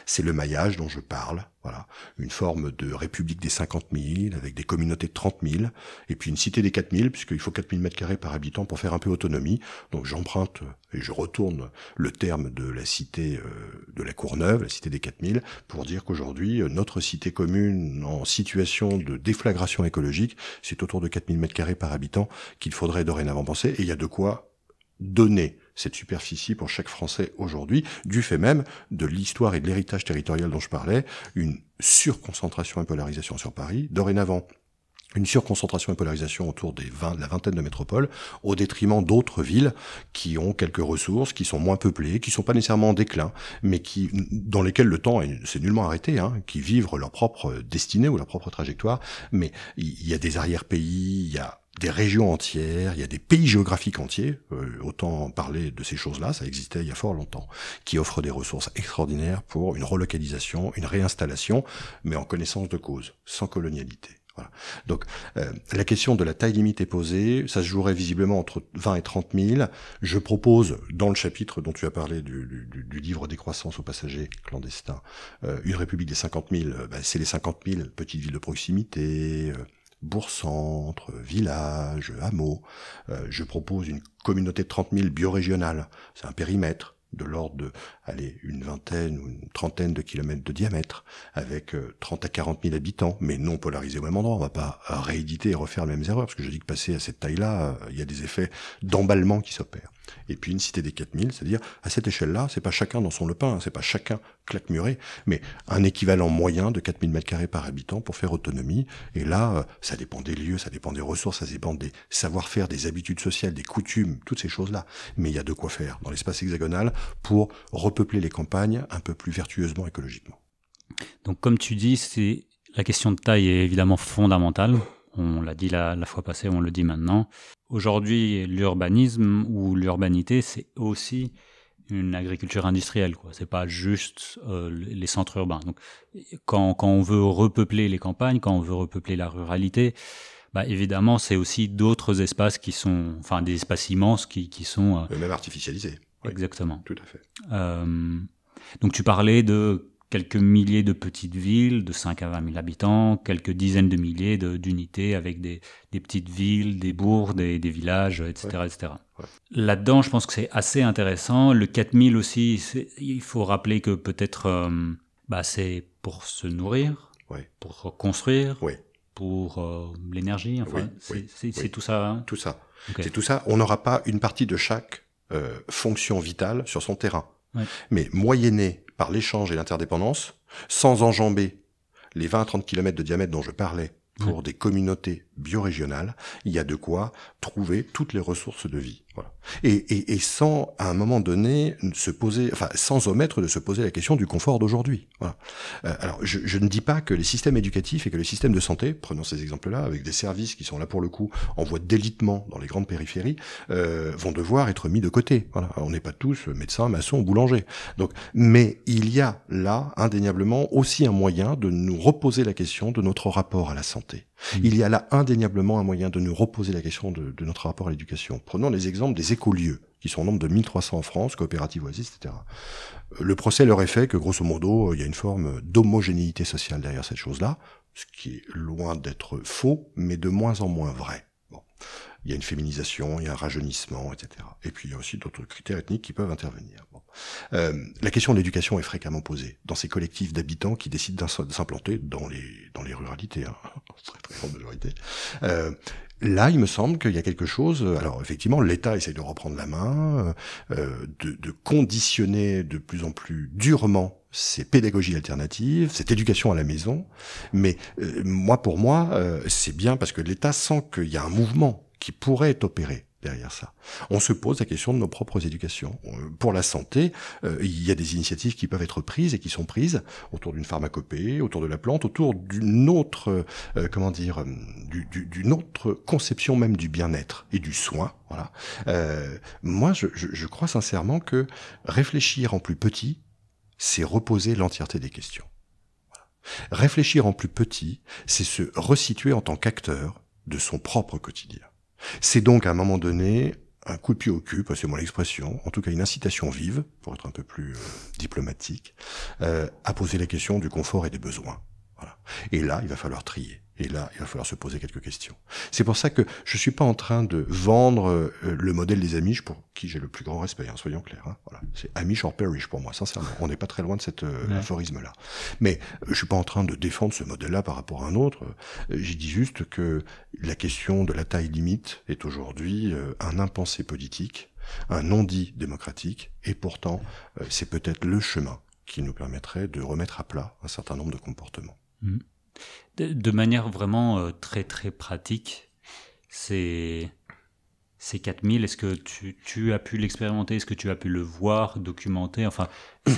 C'est le maillage dont je parle. Voilà. Une forme de république des 50 000, avec des communautés de 30 000, et puis une cité des 4 000, puisqu'il faut 4 000 mètres carrés par habitant pour faire un peu autonomie. Donc j'emprunte et je retourne le terme de la cité euh, de la Courneuve, la cité des 4 000, pour dire qu'aujourd'hui, euh, notre cité commune en situation de déflagration écologique, c'est autour de 4 000 mètres carrés par habitant qu'il faudrait dorénavant penser, et il y a de quoi donner cette superficie pour chaque Français aujourd'hui, du fait même de l'histoire et de l'héritage territorial dont je parlais, une surconcentration et polarisation sur Paris, dorénavant une surconcentration et polarisation autour des 20, de la vingtaine de métropoles, au détriment d'autres villes qui ont quelques ressources, qui sont moins peuplées, qui sont pas nécessairement en déclin, mais qui, dans lesquelles le temps s'est nullement arrêté, hein, qui vivent leur propre destinée ou leur propre trajectoire. Mais il y a des arrière-pays, il y a des régions entières, il y a des pays géographiques entiers, euh, autant parler de ces choses-là, ça existait il y a fort longtemps, qui offrent des ressources extraordinaires pour une relocalisation, une réinstallation, mais en connaissance de cause, sans colonialité. Voilà. Donc euh, la question de la taille limite est posée, ça se jouerait visiblement entre 20 et 30 000. Je propose, dans le chapitre dont tu as parlé du, du, du livre Décroissance aux passagers clandestins, euh, une république des 50 000, ben, c'est les 50 000 petites villes de proximité bourg-centre, village, hameau. Euh, je propose une communauté de 30 000 biorégionales, C'est un périmètre de l'ordre de, allez, une vingtaine ou une trentaine de kilomètres de diamètre, avec 30 euh, à 40 000 habitants, mais non polarisés au même endroit. On va pas rééditer et refaire les mêmes erreurs, parce que je dis que passer à cette taille-là, euh, il y a des effets d'emballement qui s'opèrent et puis une cité des 4000, c'est-à-dire à cette échelle-là, c'est pas chacun dans son lepin, hein, c'est pas chacun claquemuré, mais un équivalent moyen de 4000 m2 par habitant pour faire autonomie. Et là, euh, ça dépend des lieux, ça dépend des ressources, ça dépend des savoir-faire, des habitudes sociales, des coutumes, toutes ces choses-là. Mais il y a de quoi faire dans l'espace hexagonal pour repeupler les campagnes un peu plus vertueusement écologiquement. Donc comme tu dis, c'est la question de taille est évidemment fondamentale on l'a dit la, fois passée, on le dit maintenant. Aujourd'hui, l'urbanisme ou l'urbanité, c'est aussi une agriculture industrielle. Ce n'est pas juste euh, les centres urbains. Donc, quand, on veut repeupler les campagnes, quand on veut repeupler la ruralité, bah, évidemment, c'est aussi d'autres espaces qui sont, enfin, des espaces immenses qui, sont... Euh, Même artificialisés. Exactement. tout à fait. Euh, donc, tu parlais de quelques milliers de petites villes de 5 à 20 000 habitants, quelques dizaines de milliers d'unités avec des, des, petites villes, des bourgs, des, des villages, etc. etc. Là-dedans, je pense que c'est assez intéressant. Le 4000 aussi, il faut rappeler que peut-être euh, bah, c'est pour se nourrir, pour construire, pour euh, l'énergie, enfin, c'est tout ça. Hein. tout ça. C'est tout ça. On n'aura pas une partie de chaque euh, fonction vitale sur son terrain mais moyenné par l'échange et l'interdépendance, sans enjamber les 20 30 km de diamètre dont je parlais pour des communautés biorégionale, il y a de quoi trouver toutes les ressources de vie. Et, sans, à un moment donné, se poser, enfin, sans omettre de se poser la question du confort d'aujourd'hui. Euh, alors, je, ne dis pas que les systèmes éducatifs et que les systèmes de santé, prenons ces exemples-là, avec des services qui sont là pour le coup en voie d'élitement dans les grandes périphéries, euh, vont devoir être mis de côté. Voilà. on n'est pas tous médecins, maçons, boulangers. Donc, mais il y a là indéniablement aussi un moyen de nous reposer la question de notre rapport à la santé. Mmh. Il y a là un indéniablement un moyen de nous reposer la question de, notre rapport à l'éducation. Prenons les exemples des écolieux, qui sont au nombre de 1300 en France, coopératives oasis, etc. Euh, le procès leur est fait que, grosso modo, euh, il y a une forme d'homogénéité sociale derrière cette chose-là, ce qui est loin d'être faux, mais de moins en moins vrai il y a une féminisation, il y a un rajeunissement, etc. Et puis il y a aussi d'autres critères ethniques qui peuvent intervenir. Bon. Euh, la question de l'éducation est fréquemment posée dans ces collectifs d'habitants qui décident de s'implanter dans les dans les ruralités, hein. <laughs> très euh, là, il me semble qu'il y a quelque chose. Alors, effectivement, l'État essaie de reprendre la main, euh, de, conditionner de plus en plus durement ces pédagogies alternatives, cette éducation à la maison. Mais moi, pour moi, c'est bien parce que l'État sent qu'il y a un mouvement qui pourrait être opéré derrière ça. On se pose la question de nos propres éducations. Euh, pour la santé, euh, il y a des initiatives qui peuvent être prises et qui sont prises autour d'une pharmacopée, autour de la plante, autour d'une autre, euh, comment dire, d'une autre conception même du bien-être et du soin. Voilà. moi, je, crois sincèrement que réfléchir en plus petit, c'est reposer l'entièreté des questions. Réfléchir en plus petit, c'est se resituer en tant qu'acteur de son propre quotidien. C'est donc à un moment donné un coup de pied au cul, passez-moi l'expression, en tout cas une incitation vive, pour être un peu plus euh, diplomatique, euh, à poser la question du confort et des besoins. Et là, il va falloir trier. Et là, il va falloir se poser quelques questions. C'est pour ça que je suis pas en train de vendre euh, le modèle des Amish, pour qui j'ai le plus grand respect, hein, soyons clairs. Hein. voilà. C'est Amish or perish pour moi, sincèrement. On n'est pas très loin de cet euh, aphorisme-là. Mais je euh, je suis pas en train de défendre ce modèle-là par rapport à un autre. J'ai dit juste que la question de la taille limite est aujourd'hui un impensé politique, un non-dit démocratique, et pourtant, c'est peut-être le chemin qui nous permettrait de remettre à plat un certain nombre de comportements. Mmh de, manière vraiment euh, très très pratique, c'est ces 4000, est-ce que tu, as pu l'expérimenter Est-ce que tu as pu le voir, documenter Enfin,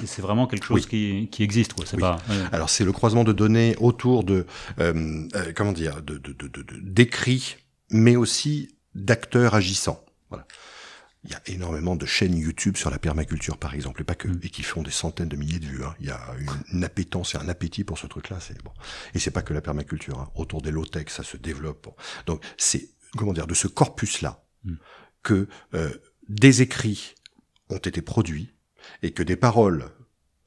c'est vraiment quelque chose qui, existe, Alors, c'est le croisement de données autour de, euh, euh, comment dire, d'écrits, mais aussi d'acteurs agissants. Voilà il y a énormément de chaînes YouTube sur la permaculture, par exemple, et pas que, mm. et qui font des centaines de milliers de vues. Hein. Il y a une, appétence et un appétit pour ce truc-là. C'est bon. Et c'est pas que la permaculture. Hein. Autour des low-tech, ça se développe. Donc, c'est comment dire de ce corpus-là mm. que euh, des écrits ont été produits et que des paroles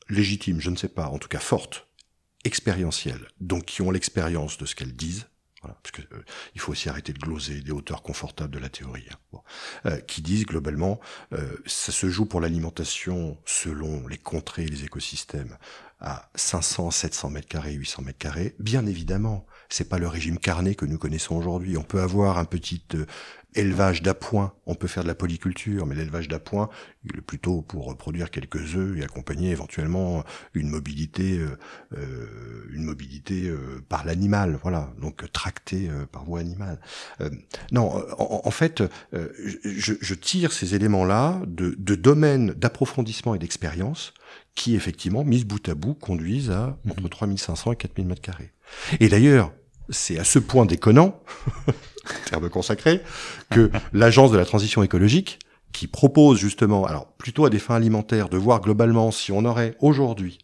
légitimes, je ne sais pas, en tout cas fortes, expérientielles, donc qui ont l'expérience de ce qu'elles disent, parce que, euh, il faut aussi arrêter de gloser des hauteurs confortables de la théorie, hein. euh, qui disent globalement, euh, ça se joue pour l'alimentation selon les contrées et les écosystèmes à 500, 700 mètres carrés, 800 mètres carrés. Bien évidemment, c'est pas le régime carné que nous connaissons aujourd'hui. On peut avoir un petit Élevage d'appoint, on peut faire de la polyculture, mais l'élevage d'appoint, il est plutôt pour produire quelques œufs et accompagner éventuellement une mobilité, euh, euh, une mobilité euh, par l'animal, voilà, donc tracté par voie animale. non, en, fait, je, tire ces éléments-là de, domaines d'approfondissement et d'expérience qui effectivement, mises bout à bout, conduisent à mmh entre 3500 et 4000 mètres carrés. Et d'ailleurs, c'est à ce point déconnant, <laughs> terme consacré, que l'Agence de la transition écologique, qui propose justement, alors plutôt à des fins alimentaires, de voir globalement si on aurait aujourd'hui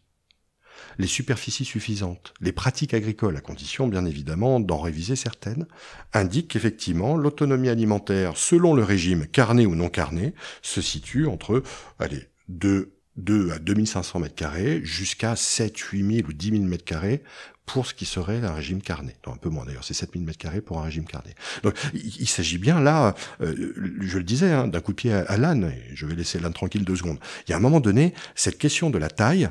les superficies suffisantes, les pratiques agricoles, à condition bien évidemment d'en réviser certaines, indique qu'effectivement l'autonomie alimentaire, selon le régime carné ou non carné, se situe entre allez, 2 2 à 2500 mètres carrés jusqu'à 7, 8000 ou 10 000 mètres carrés pour ce qui serait un régime carné. un peu moins d'ailleurs, c'est 7000 m carrés pour un régime carné. Donc il, s'agit bien là, euh, je le disais, hein, d'un coup de pied à, l'âne, et je vais laisser l'âne tranquille deux secondes. Il y a un moment donné, cette question de la taille,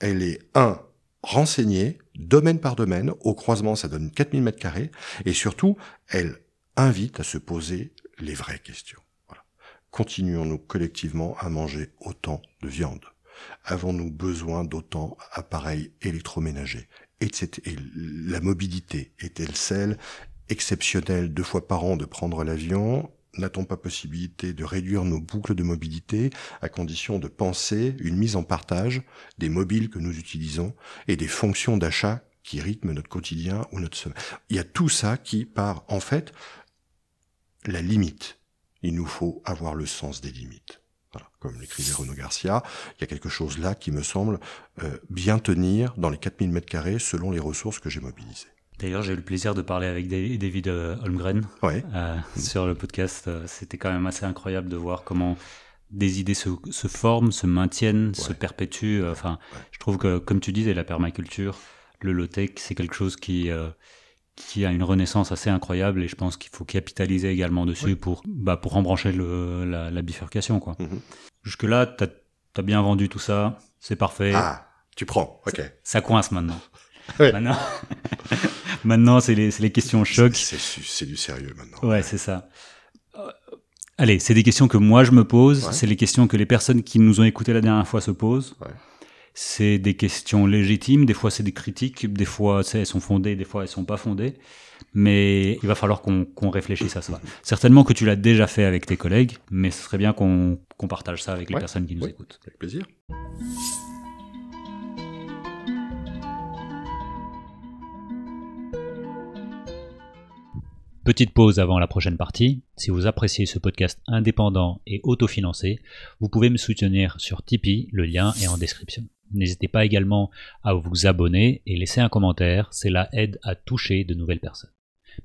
elle est un renseignée, domaine par domaine, au croisement ça donne 4000 m carrés, et surtout, elle invite à se poser les vraies questions. Continuons-nous collectivement à manger autant de viande Avons-nous besoin d'autant d'appareils électroménagers et, la mobilité est-elle celle exceptionnelle deux fois par an de prendre l'avion N'a-t-on pas possibilité de réduire nos boucles de mobilité à condition de penser une mise en partage des mobiles que nous utilisons et des fonctions d'achat qui rythment notre quotidien ou notre semaine Il y a tout ça qui part en fait la limite. Il nous faut avoir le sens des limites comme l'écrivait Renaud Garcia, il y a quelque chose là qui me semble euh, bien tenir dans les 4000 mètres carrés selon les ressources que j'ai mobilisées. D'ailleurs, j'ai eu le plaisir de parler avec David euh, Holmgren euh, mm. sur le podcast. C'était quand même assez incroyable de voir comment des idées se, forment, se maintiennent, se perpétuent. Enfin, je trouve que, comme tu disais, la permaculture, le low-tech, c'est quelque chose qui, qui a une renaissance assez incroyable et je pense qu'il faut capitaliser également dessus pour, bah, pour embrancher la, bifurcation. Quoi. Mm-hmm. Jusque-là, t'as as bien vendu tout ça, c'est parfait. Ah, tu prends, ok. Ça, coince maintenant. <laughs> Maintenant, <laughs> maintenant c'est les, les, questions choc. C'est du sérieux maintenant. Ouais, c'est ça. Euh, allez, c'est des questions que moi je me pose, c'est les questions que les personnes qui nous ont écouté la dernière fois se posent. C'est des questions légitimes, des fois c'est des critiques, des fois elles sont fondées, des fois elles sont pas fondées mais il va falloir qu'on réfléchisse à ça. Certainement que tu l'as déjà fait avec tes collègues, mais ce serait bien qu'on partage ça avec les personnes qui nous écoutent. Avec plaisir. Petite pause avant la prochaine partie. Si vous appréciez ce podcast indépendant et autofinancé, vous pouvez me soutenir sur Tipeee, le lien est en description. N'hésitez pas également à vous abonner et laisser un commentaire, c'est la aide à toucher de nouvelles personnes.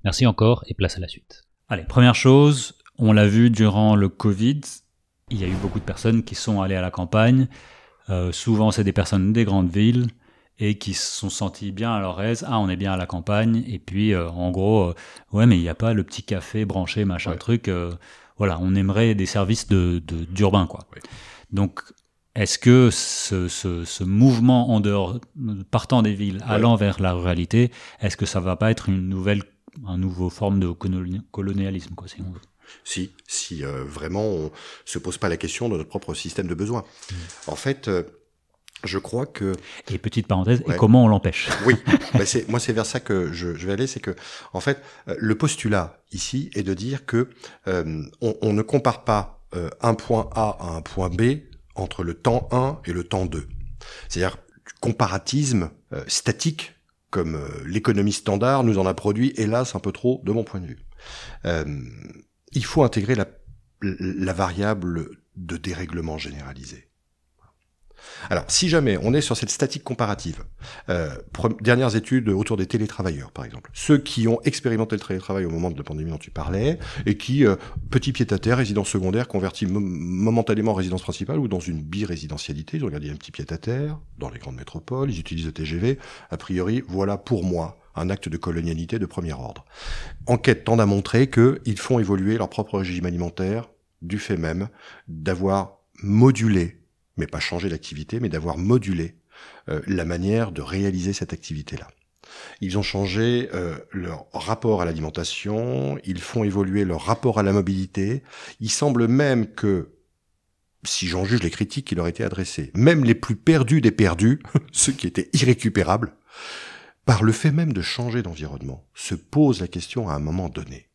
Merci encore et place à la suite. Allez, première chose, on l'a vu durant le Covid, il y a eu beaucoup de personnes qui sont allées à la campagne. Euh, souvent, c'est des personnes des grandes villes et qui se sont senties bien à leur aise. Ah, on est bien à la campagne. Et puis, euh, en gros, euh, ouais, mais il n'y a pas le petit café branché, machin truc. voilà, on aimerait des services de, d'urbain, quoi. Donc, est-ce que ce, ce, mouvement en dehors, partant des villes, allant vers la ruralité, est-ce que ça va pas être une nouvelle un nouveau forme de colonialisme. Quoi. veut. Si, si euh, vraiment on ne se pose pas la question de notre propre système de besoins. Mm. En fait, euh, je crois que... Et petite parenthèse, et comment on l'empêche <laughs> Oui, moi c'est vers ça que je, vais aller, c'est que, en fait, euh, le postulat ici est de dire que on, ne compare pas un point A à un point B entre le temps 1 et le temps 2. C'est-à-dire comparatisme statique comme euh, l'économie standard nous en a produit, hélas, un peu trop, de mon point de vue. Euh, il faut intégrer la variable de dérèglement généralisé. Alors, si jamais on est sur cette statique comparative, euh, dernières études autour des télétravailleurs, par exemple, ceux qui ont expérimenté le télétravail au moment de la pandémie dont tu parlais, et qui, euh, petit pied à terre, résidence secondaire, converti momentanément en résidence principale ou dans une bi-résidentialité, ils ont gardé un petit pied à terre, dans les grandes métropoles, ils utilisent le TGV, a priori, voilà pour moi un acte de colonialité de premier ordre. Enquête tend à montrer qu'ils font évoluer leur propre régime alimentaire du fait même d'avoir modulé mais pas changer d'activité, mais d'avoir modulé euh, la manière de réaliser cette activité-là. Ils ont changé euh, leur rapport à l'alimentation, ils font évoluer leur rapport à la mobilité. Il semble même que, si j'en juge les critiques qui leur étaient adressées, même les plus perdus des perdus, <laughs> ceux qui étaient irrécupérables, par le fait même de changer d'environnement, se posent la question à un moment donné.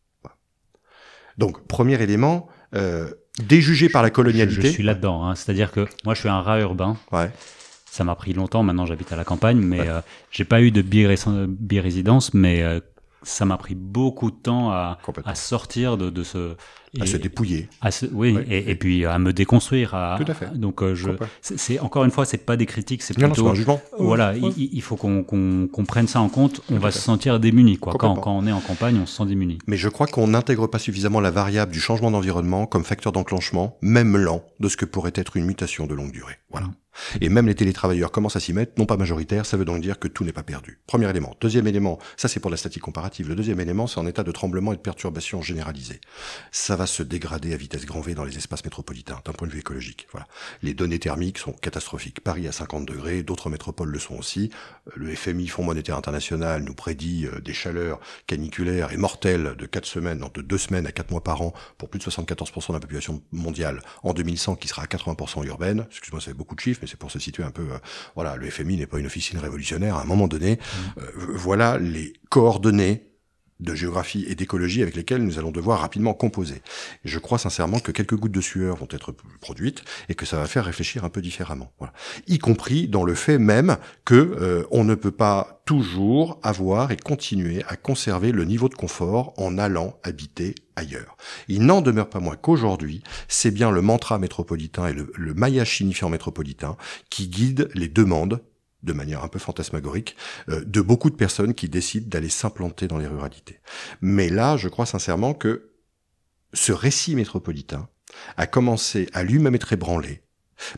Donc, premier élément, euh, déjugé par la colonialité. Je, suis là-dedans, hein. c'est-à-dire que moi je suis un rat urbain. Ouais. Ça m'a pris longtemps, maintenant j'habite à la campagne, mais euh, j'ai pas eu de bi-résidence. mais euh, ça m'a pris beaucoup de temps à, sortir de, ce à se dépouiller oui, Et, puis à me déconstruire tout à fait donc euh, je encore une fois c'est pas des critiques c'est plutôt voilà il, faut qu'on prenne ça en compte on va se sentir démuni quoi quand, on est en campagne on se sent démuni mais je crois qu'on n'intègre pas suffisamment la variable du changement d'environnement comme facteur d'enclenchement même lent de ce que pourrait être une mutation de longue durée voilà et même les télétravailleurs commencent à s'y mettre, non pas majoritaire, ça veut donc dire que tout n'est pas perdu. Premier élément. Deuxième élément, ça c'est pour la statique comparative, le deuxième élément c'est en état de tremblement et de perturbation généralisée. Ça va se dégrader à vitesse grand V dans les espaces métropolitains, d'un point de vue écologique. Voilà. Les données thermiques sont catastrophiques. Paris à 50 degrés, d'autres métropoles le sont aussi. Euh, le FMI, Fonds monétaire international, nous prédit euh, des chaleurs caniculaires et mortelles de quatre semaines, de 2 semaines à 4 mois par an pour plus de 74% de la population mondiale en 2100 qui sera à 80% urbaine. Excuse-moi, ça fait beaucoup de chiffres, mais c'est pour se situer un peu. Euh, voilà, le FMI n'est pas une officine révolutionnaire. À un moment donné, mmh. euh, voilà les coordonnées de géographie et d'écologie avec lesquelles nous allons devoir rapidement composer. Je crois sincèrement que quelques gouttes de sueur vont être produites et que ça va faire réfléchir un peu différemment. Y compris dans le fait même que euh, on ne peut pas toujours avoir et continuer à conserver le niveau de confort en allant habiter ailleurs. Il n'en demeure pas moins qu'aujourd'hui, c'est bien le mantra métropolitain et le, le maillage signifiant métropolitain qui guide les demandes de manière un peu fantasmagorique, euh, de beaucoup de personnes qui décident d'aller s'implanter dans les ruralités. Mais là, je crois sincèrement que ce récit métropolitain a commencé à lui-même être ébranlé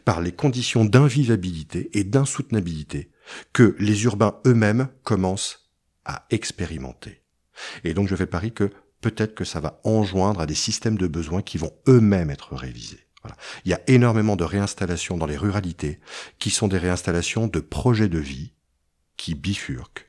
par les conditions d'invivabilité et d'insoutenabilité que les urbains eux-mêmes commencent à expérimenter. Et donc je fais pari que peut-être que ça va enjoindre à des systèmes de besoins qui vont eux-mêmes être révisés. Il y a énormément de réinstallations dans les ruralités qui sont des réinstallations de projets de vie qui bifurquent,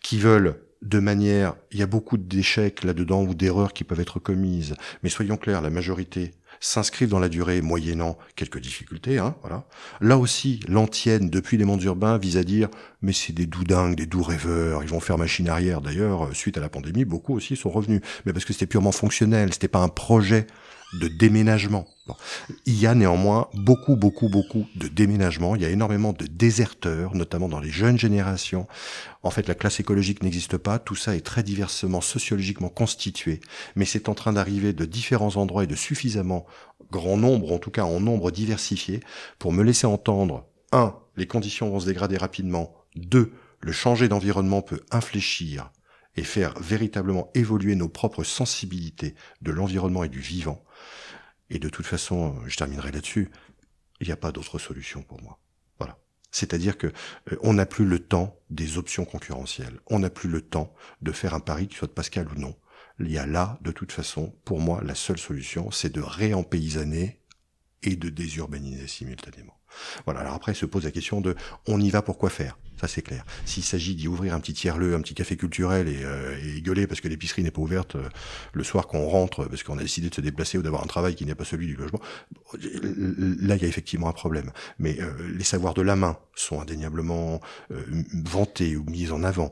qui veulent de manière, il y a beaucoup d'échecs là-dedans ou d'erreurs qui peuvent être commises, mais soyons clairs, la majorité s'inscrivent dans la durée moyennant quelques difficultés. Hein, voilà. Là aussi, l'antienne depuis les mondes urbains vise à dire mais c'est des doux dingues, des doux rêveurs, ils vont faire machine arrière. D'ailleurs, euh, suite à la pandémie, beaucoup aussi sont revenus, mais parce que c'était purement fonctionnel, c'était pas un projet de déménagement. Il y a néanmoins beaucoup, beaucoup, beaucoup de déménagement, Il y a énormément de déserteurs, notamment dans les jeunes générations. En fait, la classe écologique n'existe pas. Tout ça est très diversement sociologiquement constitué. Mais c'est en train d'arriver de différents endroits et de suffisamment grand nombre, en tout cas en nombre diversifié, pour me laisser entendre, un, les conditions vont se dégrader rapidement. Deux, le changer d'environnement peut infléchir et faire véritablement évoluer nos propres sensibilités de l'environnement et du vivant. Et de toute façon, euh, je terminerai là-dessus, il n'y a pas d'autre solution pour moi. Voilà. C'est-à-dire que euh, on n'a plus le temps des options concurrentielles. On n'a plus le temps de faire un pari qui soit de Pascal ou non. Il y a là, de toute façon, pour moi, la seule solution, c'est de réempaysanner et de désurbaniser simultanément. Voilà, alors après, se pose la question de on y va pour quoi faire ça c'est clair. S'il s'agit d'y ouvrir un petit tiers-lieu, un petit café culturel et, euh, gueuler parce que l'épicerie n'est pas ouverte euh, le soir qu'on rentre parce qu'on a décidé de se déplacer ou d'avoir un travail qui n'est pas celui du logement, là il y a effectivement un problème. Mais euh, les savoirs de la main sont indéniablement euh, vantés ou mis en avant.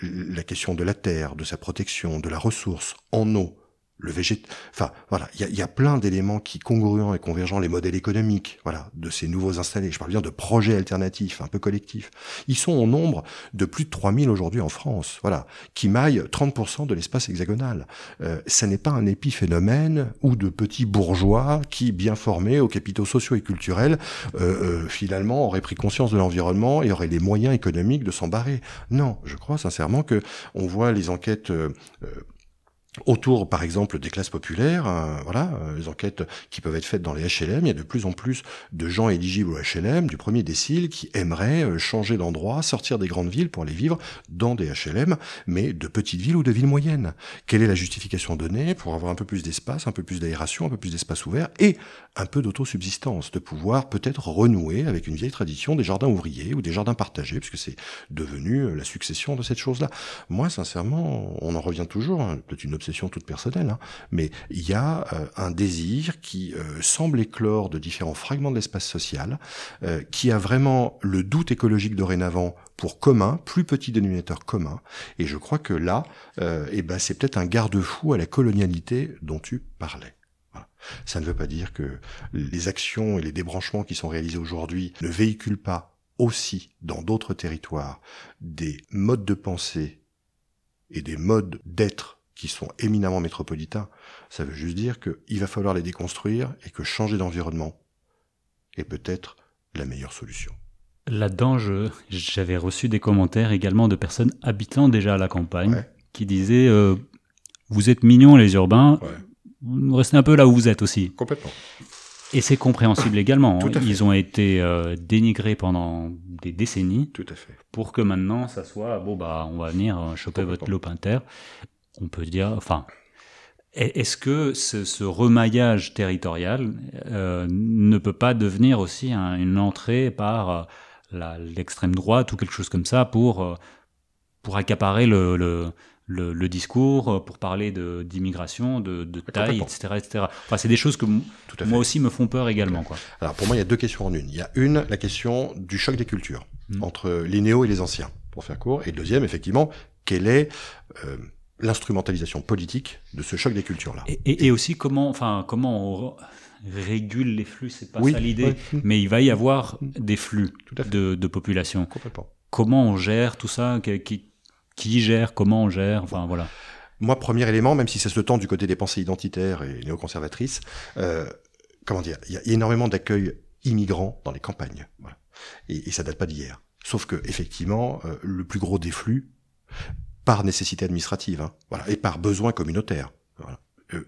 la question de la terre, de sa protection, de la ressource en eau, le végét... Enfin, voilà, il y a, plein d'éléments qui congruents et convergents, les modèles économiques, voilà, de ces nouveaux installés. Je parle bien de projets alternatifs, un peu collectifs. Ils sont au nombre de plus de 3000 aujourd'hui en France, voilà, qui maillent 30% de l'espace hexagonal. Ce euh, ça n'est pas un épiphénomène ou de petits bourgeois qui, bien formés aux capitaux sociaux et culturels, euh, euh, finalement auraient pris conscience de l'environnement et auraient les moyens économiques de s'en barrer. Non, je crois sincèrement que on voit les enquêtes autour, par exemple, des classes populaires, euh, voilà, euh, les enquêtes qui peuvent être faites dans les HLM, il y a de plus en plus de gens éligibles aux HLM du premier décile qui aimeraient euh, changer d'endroit, sortir des grandes villes pour aller vivre dans des HLM, mais de petites villes ou de villes moyennes. Quelle est la justification donnée pour avoir un peu plus d'espace, un peu plus d'aération, un peu plus d'espace ouvert et un peu d'autosubsistance, de pouvoir peut-être renouer avec une vieille tradition des jardins ouvriers ou des jardins partagés, puisque c'est devenu la succession de cette chose-là. Moi, sincèrement, on en revient toujours, hein, peut-être une toute toute personnelle, hein. mais il y a euh, un désir qui euh, semble éclore de différents fragments de l'espace social, euh, qui a vraiment le doute écologique dorénavant pour commun, plus petit dénominateur commun, et je crois que là, eh ben, c'est peut-être un garde-fou à la colonialité dont tu parlais. Ça ne veut pas dire que les actions et les débranchements qui sont réalisés aujourd'hui ne véhiculent pas aussi dans d'autres territoires des modes de pensée et des modes d'être qui sont éminemment métropolitains. Ça veut juste dire qu'il va falloir les déconstruire et que changer d'environnement est peut-être la meilleure solution. Là-dedans, j'avais reçu des commentaires également de personnes habitant déjà à la campagne qui disaient euh, Vous êtes mignons les urbains, restez un peu là où vous êtes aussi. Complètement. Et c'est compréhensible également. Hein. Ils ont été euh, dénigrés pendant des décennies. Tout à fait. Pour que maintenant, ça soit bon bah, on va venir euh, choper votre lopin on peut dire, enfin, est-ce que ce, remaillage territorial euh, ne peut pas devenir aussi une entrée par euh, l'extrême droite ou quelque chose comme ça pour, euh, pour accaparer le, discours, pour parler d'immigration, de, de taille, etc. etc. Enfin, c'est des choses que moi aussi me font peur également. Quoi. Alors pour moi, il y a deux questions en une. Il y a une, la question du choc des cultures mm. entre les néo et les anciens, pour faire court. Et deuxième, effectivement, quelle est l'instrumentalisation politique de ce choc des cultures-là. Et, aussi comment, enfin, comment on régule les flux, c'est pas oui, ça l'idée, mm. mais il va y avoir des flux de, population. Comment on gère tout ça qui, qui gère Comment on gère Enfin, voilà. Moi, premier élément, même si ça se tend du côté des pensées identitaires et néoconservatrices, euh, comment dire, il y a énormément d'accueil immigrants dans les campagnes. Et, et ça date pas d'hier. Sauf que, effectivement, euh, le plus gros des flux par nécessité administrative, hein. voilà, et par besoin communautaire, voilà, euh,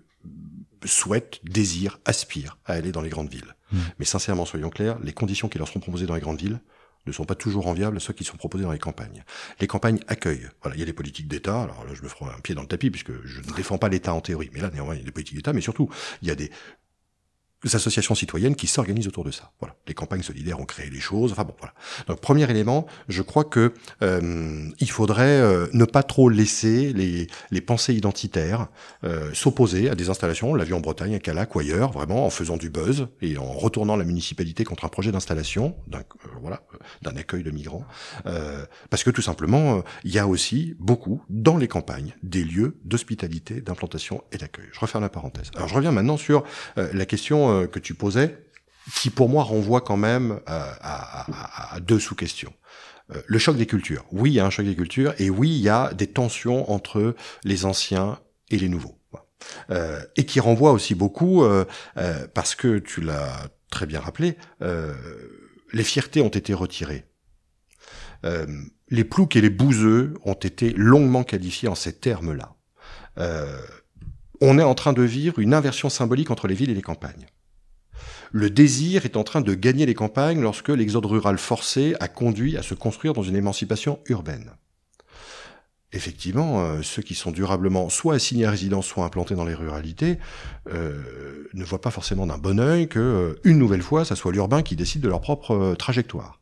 souhaitent, désirent, aspirent à aller dans les grandes villes. Mmh. Mais sincèrement, soyons clairs, les conditions qui leur seront proposées dans les grandes villes ne sont pas toujours enviables à ceux qui sont proposés dans les campagnes. Les campagnes accueillent. Voilà, il y a les politiques d'État. Alors là, je me ferai un pied dans le tapis puisque je ne défends pas l'État en théorie, mais là, néanmoins, il y a des politiques d'État, mais surtout, il y a des associations citoyennes qui s'organisent autour de ça. Voilà, les campagnes solidaires ont créé les choses. Enfin bon, voilà. Donc premier élément, je crois que euh, il faudrait euh, ne pas trop laisser les, pensées identitaires euh, s'opposer à des installations. On l'a vu en Bretagne, à Calac ou ailleurs, vraiment en faisant du buzz et en retournant la municipalité contre un projet d'installation, d'un euh, voilà, d'un accueil de migrants, parce que tout simplement, il y a aussi beaucoup dans les campagnes des lieux d'hospitalité, d'implantation et d'accueil. Je referme la parenthèse. Alors je reviens maintenant sur la question euh, que tu posais, qui pour moi renvoie quand même euh, à, deux sous-questions euh, le choc des cultures. Oui, il y a un choc des cultures, et oui, il y a des tensions entre les anciens et les nouveaux. et qui renvoie aussi beaucoup, parce que tu l'as très bien rappelé, les fiertés ont été retirées. les ploucs et les bouseux ont été longuement qualifiés en ces termes-là. on est en train de vivre une inversion symbolique entre les villes et les campagnes. Le désir est en train de gagner les campagnes lorsque l'exode rural forcé a conduit à se construire dans une émancipation urbaine. Effectivement, euh, ceux qui sont durablement soit assignés à résidence, soit implantés dans les ruralités, euh, ne voient pas forcément d'un bon œil que, euh, une nouvelle fois, ça soit l'urbain qui décide de leur propre trajectoire.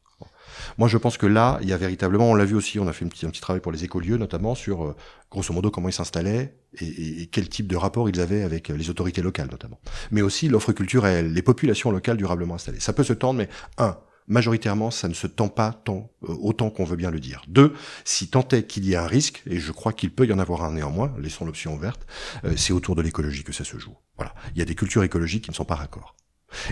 Moi, je pense que là, il y a véritablement, on l'a vu aussi, on a fait un petit, un petit travail pour les écolieux, notamment sur, euh, grosso modo, comment ils s'installaient et, quel type de rapport ils avaient avec euh, les autorités locales, notamment. Mais aussi l'offre culturelle, les populations locales durablement installées. Ça peut se tendre, mais un, majoritairement, ça ne se tend pas tant, euh, autant qu'on veut bien le dire. Deux, si tant est qu'il y a un risque, et je crois qu'il peut y en avoir un néanmoins, laissons l'option ouverte, c'est autour de l'écologie que ça se joue. Voilà. Il y a des cultures écologiques qui ne sont pas raccord.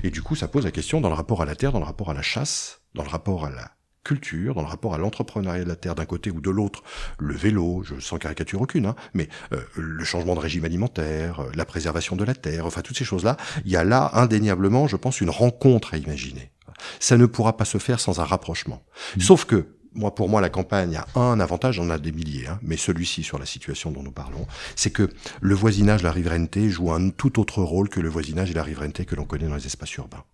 Et du coup, ça pose la question dans le rapport à la terre, dans le rapport à la chasse, dans le rapport à la culture, dans le rapport à l'entrepreneuriat de la terre d'un côté ou de l'autre, le vélo, je sans caricature aucune, hein, mais euh, le changement de régime alimentaire, euh, la préservation de la terre, enfin toutes ces choses-là, il y a là indéniablement, je pense, une rencontre à imaginer. Ça ne pourra pas se faire sans un rapprochement. Mmh. Sauf que moi, pour moi, la campagne a un avantage, on a des milliers, hein, mais celui-ci sur la situation dont nous parlons, c'est que le voisinage, la riveraineté joue un tout autre rôle que le voisinage et la riveraineté que l'on connaît dans les espaces urbains.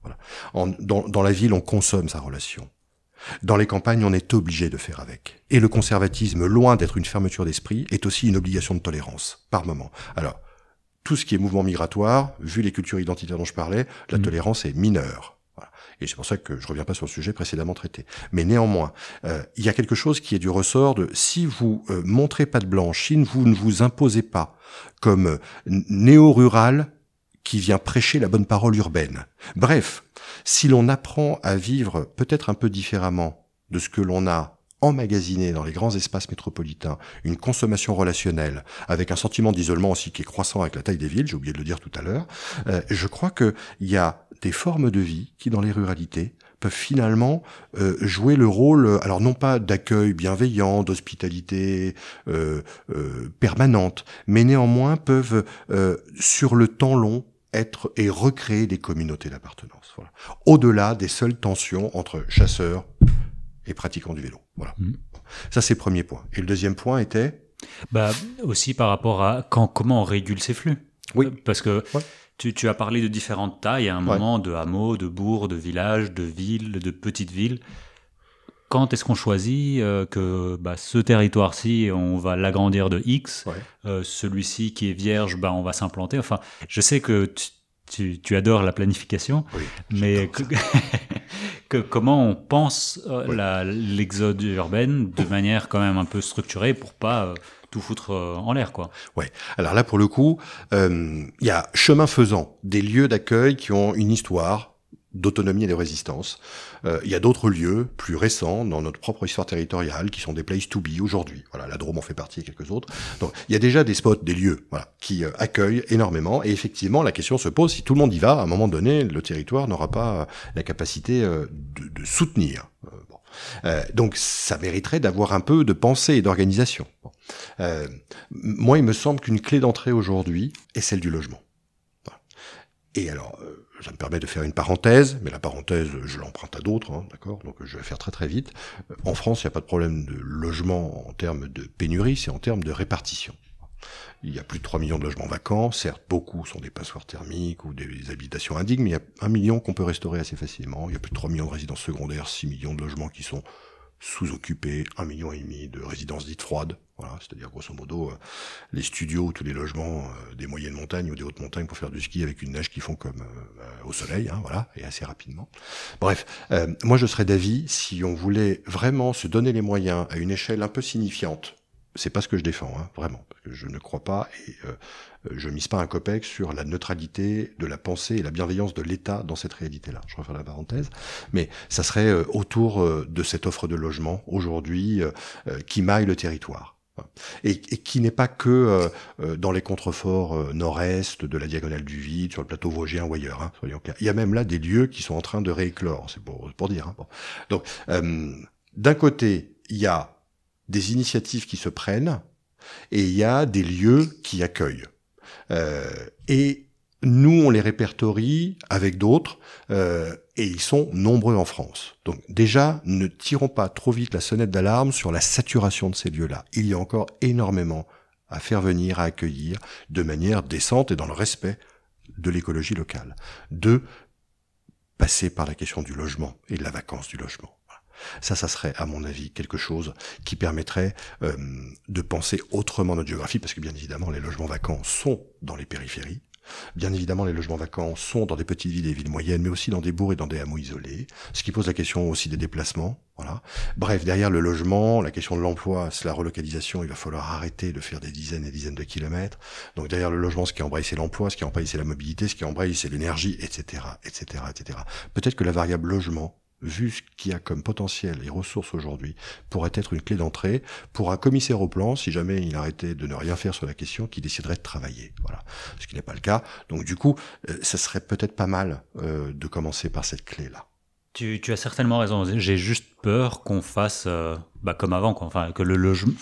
dans la ville, on consomme sa relation. Dans les campagnes, on est obligé de faire avec. Et le conservatisme, loin d'être une fermeture d'esprit, est aussi une obligation de tolérance, par moment. Alors, tout ce qui est mouvement migratoire, vu les cultures identitaires dont je parlais, la mmh. tolérance est mineure. Et c'est pour ça que je reviens pas sur le sujet précédemment traité. Mais néanmoins, euh, il y a quelque chose qui est du ressort de si vous euh, montrez pas de blanche, si vous ne vous imposez pas comme euh, néo-rural qui vient prêcher la bonne parole urbaine. Bref, si l'on apprend à vivre peut-être un peu différemment de ce que l'on a emmagasiné dans les grands espaces métropolitains, une consommation relationnelle, avec un sentiment d'isolement aussi qui est croissant avec la taille des villes, j'ai oublié de le dire tout à l'heure, euh, je crois qu'il y a des formes de vie qui, dans les ruralités, peuvent finalement euh, jouer le rôle, euh, alors non pas d'accueil bienveillant, d'hospitalité permanente, mais néanmoins peuvent, sur le temps long, être et recréer des communautés d'appartenance. Au-delà des seules tensions entre chasseurs et pratiquants du vélo. Voilà. Mmh. Ça, c'est le premier point. Et le deuxième point était bah, Aussi par rapport à quand, comment on régule ces flux. Oui. Euh, parce que tu, as parlé de différentes tailles à un moment, de hameaux, de bourgs, de villages, de villes, de petites villes. Quand est-ce qu'on choisit euh, que bah, ce territoire-ci, on va l'agrandir de X, euh, celui-ci qui est vierge, bah, on va s'implanter Enfin, je sais que tu, tu, adores la planification, mais <laughs> comment on pense euh, l'exode urbaine de manière quand même un peu structurée pour pas euh, tout foutre euh, en l'air, quoi. Ouais. Alors là, pour le coup, il y a chemin faisant des lieux d'accueil qui ont une histoire, d'autonomie et de résistance. Euh, il y a d'autres lieux plus récents dans notre propre histoire territoriale qui sont des places to be aujourd'hui. Voilà, la Drôme en fait partie et quelques autres. Donc il y a déjà des spots, des lieux, voilà, qui euh, accueillent énormément. Et effectivement, la question se pose si tout le monde y va, à un moment donné, le territoire n'aura pas euh, la capacité de, soutenir. donc ça mériterait d'avoir un peu de pensée et d'organisation. moi, il me semble qu'une clé d'entrée aujourd'hui est celle du logement. Et alors ça me permet de faire une parenthèse, mais la parenthèse, je l'emprunte à d'autres, hein, d'accord Donc je vais faire très très vite. Euh, en France, il n'y a pas de problème de logement en termes de pénurie, c'est en termes de répartition. Il y a plus de 3 millions de logements vacants, certes beaucoup sont des passoires thermiques ou des habitations indignes, mais il y a 1 million qu'on peut restaurer assez facilement. Il y a plus de 3 millions de résidences secondaires, 6 millions de logements qui sont sous-occupés, un million et demi de résidences dites froides, voilà, c'est-à-dire grosso modo euh, les studios, tous les logements euh, des moyennes montagnes ou des hautes montagnes pour faire du ski avec une neige qui fond comme euh, au soleil, hein, voilà, et assez rapidement. Bref, moi je serais d'avis si on voulait vraiment se donner les moyens à une échelle un peu signifiante, c'est pas ce que je défends, hein, vraiment, je ne crois pas et euh, je mise pas un copec sur la neutralité de la pensée et la bienveillance de l'État dans cette réalité-là. Je referai la parenthèse, mais ça serait euh, autour euh, de cette offre de logement aujourd'hui qui maille le territoire. Et, qui n'est pas que dans les contreforts nord-est de la diagonale du vide, sur le plateau vosgien ou ailleurs. Hein, il y a même là des lieux qui sont en train de rééclore, c'est pour, dire. Hein. Donc, d'un côté, il y a des initiatives qui se prennent et il y a des lieux qui accueillent. Euh, et nous, on les répertorie avec d'autres, euh, et ils sont nombreux en France. Donc déjà, ne tirons pas trop vite la sonnette d'alarme sur la saturation de ces lieux-là. Il y a encore énormément à faire venir, à accueillir, de manière décente et dans le respect de l'écologie locale. de passer par la question du logement et de la vacance du logement. Ça, ça serait, à mon avis, quelque chose qui permettrait euh, de penser autrement notre géographie, parce que bien évidemment, les logements vacants sont dans les périphéries. Bien évidemment, les logements vacants sont dans des petites villes et villes moyennes, mais aussi dans des bourgs et dans des hameaux isolés, ce qui pose la question aussi des déplacements. Voilà. Bref, derrière le logement, la question de l'emploi, c'est la relocalisation, il va falloir arrêter de faire des dizaines et dizaines de kilomètres. Donc derrière le logement, ce qui embraye, c'est l'emploi, ce qui embraye, c'est la mobilité, ce qui embraye, c'est l'énergie, etc., etc., etc. Peut-être que la variable logement vu ce qu'il y a comme potentiel et ressources aujourd'hui, pourrait être une clé d'entrée pour un commissaire au plan, si jamais il arrêtait de ne rien faire sur la question, qui déciderait de travailler. Voilà, ce qui n'est pas le cas. Donc du coup, euh, ça serait peut-être pas mal euh, de commencer par cette clé-là. Tu, as certainement raison. J'ai juste peur qu'on fasse euh, bah, comme avant, que le logement.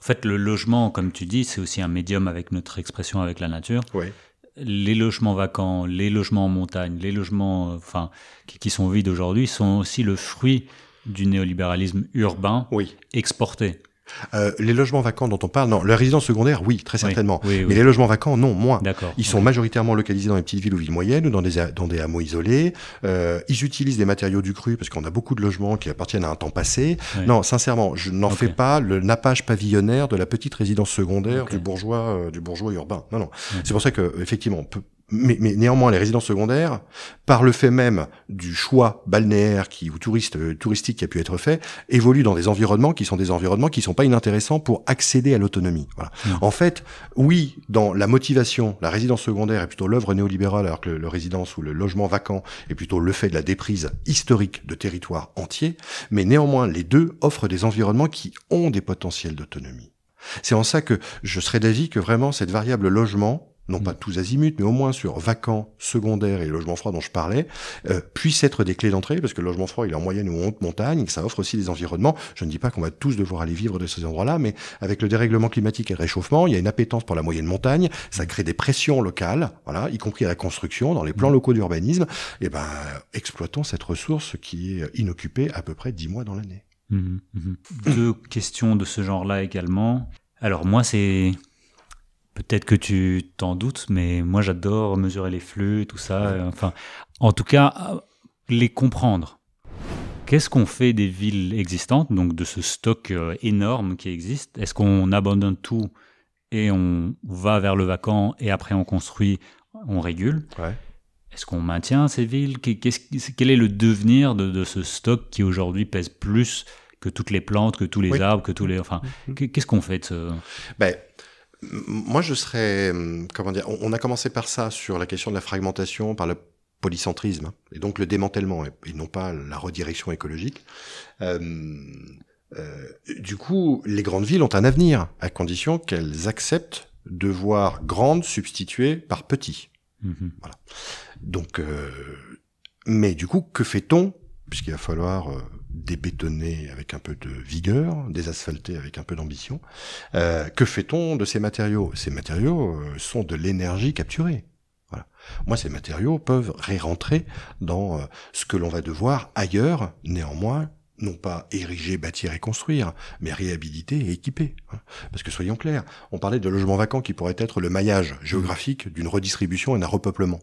En fait, le logement, comme tu dis, c'est aussi un médium avec notre expression avec la nature. Oui les logements vacants, les logements en montagne, les logements euh, enfin, qui, qui sont vides aujourd'hui sont aussi le fruit du néolibéralisme urbain exporté. Euh, les logements vacants dont on parle, non, la résidence secondaire, oui, très certainement. Mais les logements vacants, non, moins. Ils sont majoritairement localisés dans les petites villes ou villes moyennes ou dans des, dans des hameaux isolés. Euh, ils utilisent des matériaux du cru parce qu'on a beaucoup de logements qui appartiennent à un temps passé. Non, sincèrement, je n'en fais pas le nappage pavillonnaire de la petite résidence secondaire du bourgeois euh, du bourgeois urbain. Non, non. C'est pour ça que effectivement, on peut mais, néanmoins, les résidences secondaires, par le fait même du choix balnéaire qui, ou touriste, euh, touristique qui a pu être fait, évoluent dans des environnements qui sont des environnements qui sont pas inintéressants pour accéder à l'autonomie. Mmh. En fait, oui, dans la motivation, la résidence secondaire est plutôt l'œuvre néolibérale, alors que le, résidence ou le logement vacant est plutôt le fait de la déprise historique de territoires entiers. Mais néanmoins, les deux offrent des environnements qui ont des potentiels d'autonomie. C'est en ça que je serais d'avis que vraiment cette variable logement non pas mm. tous azimuts, mais au moins sur vacants, secondaires et logements froids dont je parlais, euh, puissent être des clés d'entrée, parce que le logement froid, il est en moyenne ou en haute montagne, ça offre aussi des environnements. Je ne dis pas qu'on va tous devoir aller vivre de ces endroits-là, mais avec le dérèglement climatique et le réchauffement, il y a une appétence pour la moyenne montagne, ça crée des pressions locales, voilà, y compris à la construction, dans les plans mm. locaux d'urbanisme. Et eh ben, exploitons cette ressource qui est inoccupée à peu près dix mois dans l'année. Mm-hmm. Mm-hmm. Deux questions de ce genre-là également. Alors moi, c'est Peut-être que tu t'en doutes, mais moi j'adore mesurer les flux, tout ça. Euh, enfin, en tout cas, euh, les comprendre. Qu'est-ce qu'on fait des villes existantes, donc de ce stock euh, énorme qui existe Est-ce qu'on abandonne tout et on va vers le vacant et après on construit, on régule Est-ce qu'on maintient ces villes Quel est le devenir de, ce stock qui aujourd'hui pèse plus que toutes les plantes, que tous les arbres, que tous les... Enfin, mmh. qu'est-ce qu'on fait ce... Ben, moi, je serais. Comment dire on, a commencé par ça, sur la question de la fragmentation, par le polycentrisme, hein, et donc le démantèlement, et, non pas la redirection écologique. Euh, euh, du coup, les grandes villes ont un avenir, à condition qu'elles acceptent de voir grandes substituées par petits. Mmh voilà. Donc, euh, mais du coup, que fait-on puisqu'il va falloir euh, débétonner avec un peu de vigueur, désasphalter avec un peu d'ambition. Euh, que fait-on de ces matériaux Ces matériaux euh, sont de l'énergie capturée. Voilà. Moi, ces matériaux peuvent ré-rentrer dans ce que l'on va devoir ailleurs, néanmoins, non pas ériger, bâtir et construire, mais réhabiliter et équiper. Hein. Parce que soyons clairs, on parlait de logements vacants qui pourraient être le maillage mmh. géographique d'une redistribution et d'un repeuplement.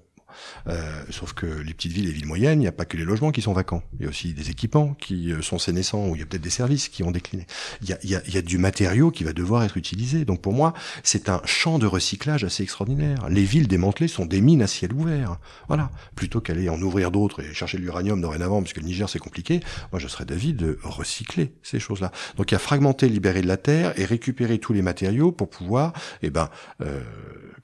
Euh, sauf que les petites villes et les villes moyennes, il n'y a pas que les logements qui sont vacants. Il y a aussi des équipements qui euh, sont sénescents, ou il y a peut-être des services qui ont décliné. Il y a, y a, y a du matériau qui va devoir être utilisé. Donc pour moi, c'est un champ de recyclage assez extraordinaire. Les villes démantelées sont des mines à ciel ouvert. Voilà. Plutôt qu'aller en ouvrir d'autres et chercher de l'uranium dorénavant, parce que le Niger c'est compliqué, moi je serais d'avis de recycler ces choses-là. Donc il y a fragmenter, libérer de la terre et récupérer tous les matériaux pour pouvoir, eh ben, euh,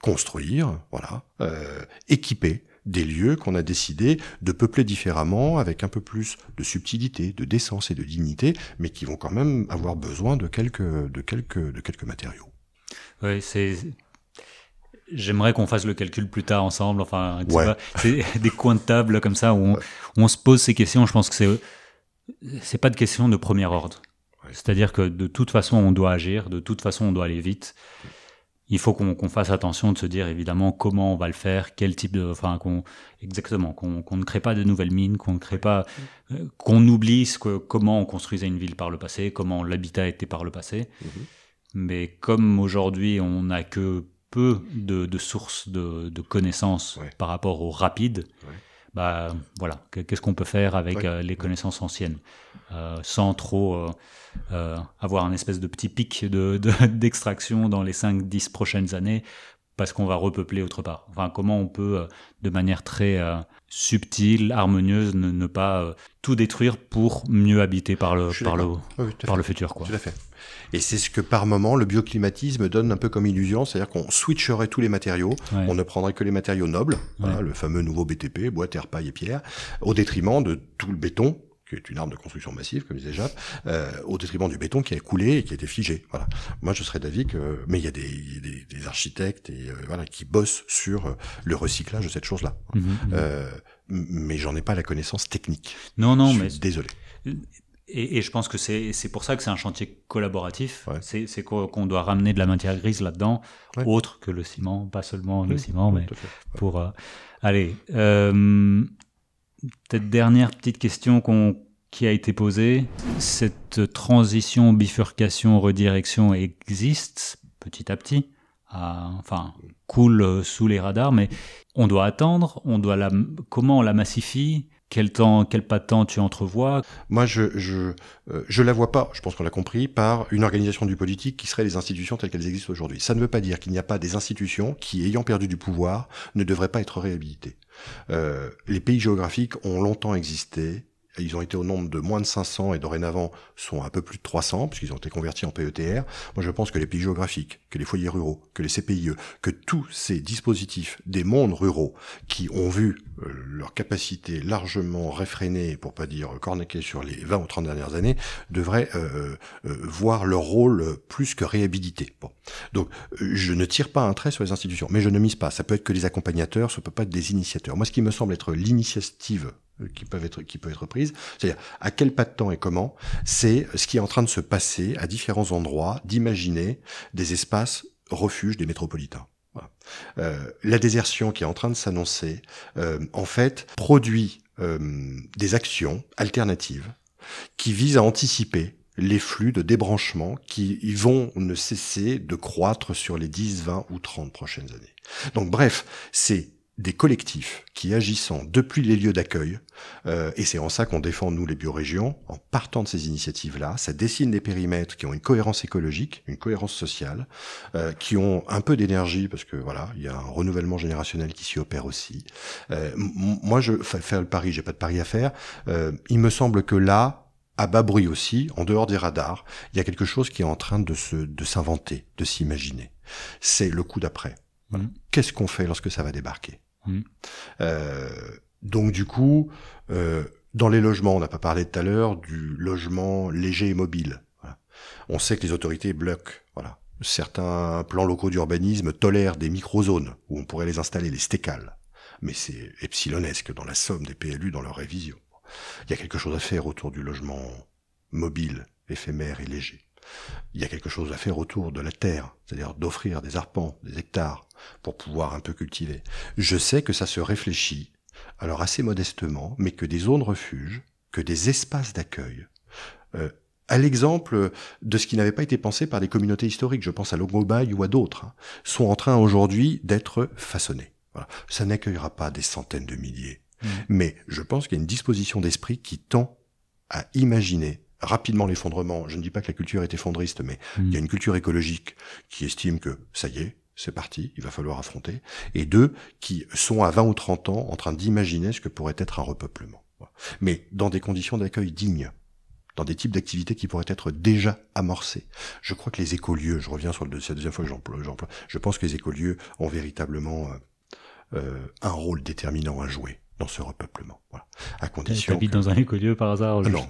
construire, voilà, euh, équiper des lieux qu'on a décidé de peupler différemment, avec un peu plus de subtilité, de décence et de dignité, mais qui vont quand même avoir besoin de quelques, de quelques, de quelques matériaux. Oui, c'est J'aimerais qu'on fasse le calcul plus tard ensemble. Enfin, c'est <laughs> des coins de table comme ça où on, se pose ces questions. Je pense que c'est c'est pas de question de premier ordre. C'est-à-dire que de toute façon on doit agir, de toute façon on doit aller vite il faut qu'on fasse attention de se dire évidemment comment on va le faire, quel type de, enfin qu'on exactement qu'on ne crée pas de nouvelles mines, qu'on ne crée pas, euh, qu'on oublie ce que, comment on construisait une ville par le passé, comment l'habitat était par le passé. Mhm. Mais comme aujourd'hui on n'a que peu de, sources de, connaissances par rapport au rapide bah, voilà, qu'est-ce qu'on peut faire avec euh, les connaissances anciennes, euh, sans trop euh, avoir un espèce de petit pic <laughs> d'extraction de, dans les 5-10 prochaines années, parce qu'on va repeupler autre part. Enfin, comment on peut, de manière très subtile, harmonieuse, ne, pas euh, tout détruire pour mieux habiter par le, par le, par le futur. Quoi. Tout à fait. Et c'est ce que par moment le bioclimatisme donne un peu comme illusion, c'est-à-dire qu'on switcherait tous les matériaux, on ne prendrait que les matériaux nobles, le fameux nouveau BTP, bois, terre, paille et pierre, au détriment de tout le béton, qui est une arme de construction massive, comme disait Jap, euh, au détriment du béton qui a coulé et qui a été figé. Voilà. Moi, je serais d'avis que, mais il y a des, des, architectes et euh, voilà qui bossent sur euh, le recyclage de cette chose-là. Mmh, mmh. mais j'en ai pas la connaissance technique. Non, non, mais désolé. Et, je pense que c'est pour ça que c'est un chantier collaboratif. C'est C'est qu'on doit ramener de la matière grise là-dedans, autre que le ciment, pas seulement le ciment, mais pour. allez. Peut-être dernière petite question qui a été posée. Cette transition, bifurcation, redirection existe petit à petit, enfin coule sous les radars, mais on doit attendre, on doit la, comment on la massifie, quel temps, quel pas de temps tu entrevois Moi, je euh, je, la vois pas. Je pense qu'on l'a compris par une organisation du politique qui serait les institutions telles qu'elles existent aujourd'hui. Ça ne veut pas dire qu'il n'y a pas des institutions qui, ayant perdu du pouvoir, ne devraient pas être réhabilitées. Euh, les pays géographiques ont longtemps existé ils ont été au nombre de moins de 500 et dorénavant sont un peu plus de 300 puisqu'ils ont été convertis en PETR. Moi, je pense que les pays géographiques, que les foyers ruraux, que les CPIE, que tous ces dispositifs des mondes ruraux qui ont vu euh, leur capacité largement réfrénée, pour pas dire cornaquée sur les 20 ou 30 dernières années, devraient euh, euh, voir leur rôle plus que réhabilité. Donc, je ne tire pas un trait sur les institutions, mais je ne mise pas. Ça peut être que les accompagnateurs, ça peut pas être des initiateurs. Moi, ce qui me semble être l'initiative euh, qui peuvent être qui peut être prises, c'est-à-dire à quel pas de temps et comment, c'est ce qui est en train de se passer à différents endroits, d'imaginer des espaces refuges des métropolitains. Euh, la désertion qui est en train de s'annoncer, euh, en fait, produit des actions alternatives qui visent à anticiper les flux de débranchement qui vont ne cesser de croître sur les 10, 20 ou 30 prochaines années. Donc bref, c'est des collectifs qui agissant depuis les lieux d'accueil, euh, et c'est en ça qu'on défend nous les biorégions, en partant de ces initiatives-là, ça dessine des périmètres qui ont une cohérence écologique, une cohérence sociale, euh, qui ont un peu d'énergie, parce que voilà, il y a un renouvellement générationnel qui s'y opère aussi. Euh, moi, je faire le pari, j'ai pas de pari à faire, euh, il me semble que là, à bas bruit aussi, en dehors des radars, il y a quelque chose qui est en train de se, de s'inventer, de s'imaginer. C'est le coup d'après. Mmh. Qu'est-ce qu'on fait lorsque ça va débarquer mmh. euh, Donc du coup, euh, dans les logements, on n'a pas parlé tout à l'heure du logement léger et mobile. On sait que les autorités bloquent. Voilà. Certains plans locaux d'urbanisme tolèrent des micro-zones où on pourrait les installer, les stécales. Mais c'est epsilonesque dans la somme des PLU dans leur révision. Il y a quelque chose à faire autour du logement mobile, éphémère et léger. Il y a quelque chose à faire autour de la terre, c'est-à-dire d'offrir des arpents, des hectares, pour pouvoir un peu cultiver. Je sais que ça se réfléchit, alors assez modestement, mais que des zones refuge, que des espaces d'accueil, euh, à l'exemple de ce qui n'avait pas été pensé par des communautés historiques, je pense à l'Ogobaï ou à d'autres, hein, sont en train aujourd'hui d'être façonnés. Ça n'accueillera pas des centaines de milliers, mmh. mais je pense qu'il y a une disposition d'esprit qui tend à imaginer rapidement l'effondrement. Je ne dis pas que la culture est effondriste, mais hmm. il y a une culture écologique qui estime que ça y est, c'est parti, il va falloir affronter, et deux qui sont à 20 ou 30 ans en train d'imaginer ce que pourrait être un repeuplement. Mais dans des conditions d'accueil dignes, dans des types d'activités qui pourraient être déjà amorcées. Je crois que les écolieux, je reviens sur le, la deuxième fois que j'emploie, je pense que les écolieux ont véritablement euh, euh, un rôle déterminant à jouer dans ce repeuplement. Voilà. À condition. T'habites que... dans un écolieu par hasard ah Non,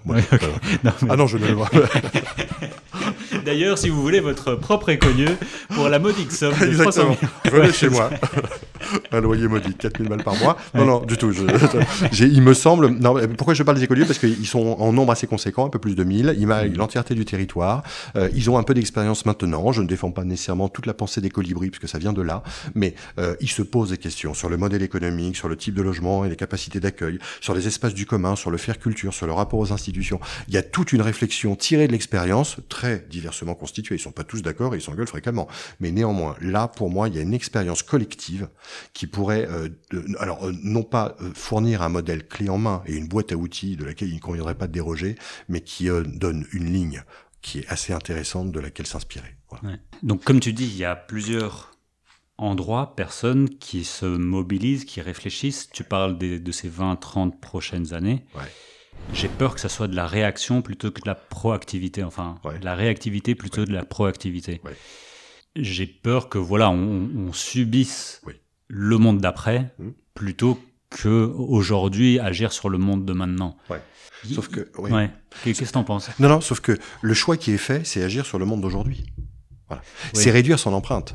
<laughs> ah non, je ne le vois <laughs> D'ailleurs, si vous voulez votre propre écolieu pour la modique somme de <laughs> Exactement. 300 000... Venez chez moi un loyer maudit, 4000 balles par mois. Non, non, du tout. il me semble. Non, pourquoi je parle des écoliers Parce qu'ils sont en nombre assez conséquent, un peu plus de 1000. Ils marient mm. l'entièreté du territoire. Euh, ils ont un peu d'expérience maintenant. Je ne défends pas nécessairement toute la pensée des colibris, puisque ça vient de là. Mais euh, ils se posent des questions sur le modèle économique, sur le type de logement et les capacités d'accueil, sur les espaces du commun, sur le faire culture, sur le rapport aux institutions. Il y a toute une réflexion tirée de l'expérience, très diversement constituée. Ils sont pas tous d'accord et ils s'engueulent fréquemment. Mais néanmoins, là, pour moi, il y a une expérience collective qui pourrait, euh, alors euh, non pas euh, fournir un modèle clé en main et une boîte à outils de laquelle il ne conviendrait pas de déroger, mais qui donne une ligne qui est assez intéressante de laquelle s'inspirer. Donc comme tu dis, il y a plusieurs endroits, personnes qui se mobilisent, qui réfléchissent. Tu parles des, de ces 20-30 prochaines années. J'ai peur que ça soit de la réaction plutôt que de la proactivité, enfin, la réactivité plutôt que de la proactivité. J'ai peur que, voilà, on, subisse le monde d'après hmm. plutôt que aujourd'hui agir sur le monde de maintenant. Ouais. Sauf que. Qu'est-ce que t'en penses Non, non, sauf que le choix qui est fait, c'est agir sur le monde d'aujourd'hui. Voilà. C'est réduire son empreinte.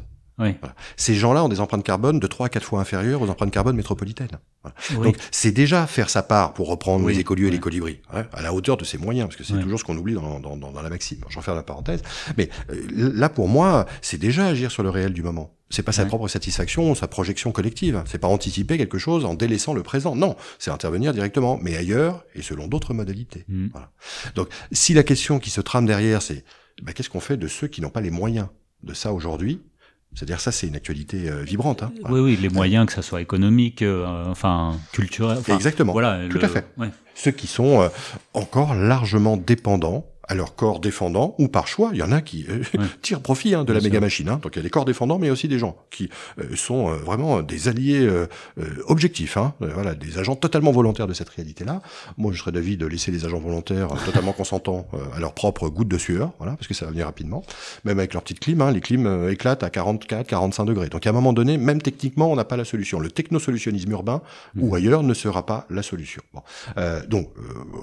Ces gens-là ont des empreintes carbone de 3 à 4 fois inférieures aux empreintes carbone métropolitaines. Donc c'est déjà faire sa part pour reprendre les écolieux et les colibris, hein, à la hauteur de ses moyens, parce que c'est toujours ce qu'on oublie dans, dans, dans, la maxime. J'en la parenthèse. Mais euh, là, pour moi, c'est déjà agir sur le réel du moment. C'est pas sa propre satisfaction, sa projection collective. C'est pas anticiper quelque chose en délaissant le présent. Non, c'est intervenir directement, mais ailleurs et selon d'autres modalités. Mm. Donc, si la question qui se trame derrière, c'est bah, qu'est-ce qu'on fait de ceux qui n'ont pas les moyens de ça aujourd'hui c'est-à-dire ça, c'est une actualité euh, vibrante. Hein. Oui, oui, les moyens, que ça soit économique, euh, enfin culturel. Exactement. Voilà, tout à fait. Ceux qui sont euh, encore largement dépendants à leur corps défendant, ou par choix, il y en a qui euh, <laughs> tirent profit hein, de la méga machine. Hein. Donc il y a des corps défendants, mais aussi des gens qui euh, sont euh, vraiment des alliés euh, objectifs, hein, voilà, des agents totalement volontaires de cette réalité-là. Moi, je serais d'avis de laisser les agents volontaires totalement <laughs> consentants à leur propre goutte de sueur, voilà, parce que ça va venir rapidement. Même avec leur petite clim, hein, les clims éclatent à 44, 45 degrés. Donc à un moment donné, même techniquement, on n'a pas la solution. Le technosolutionnisme urbain mmh. ou ailleurs ne sera pas la solution. Bon. donc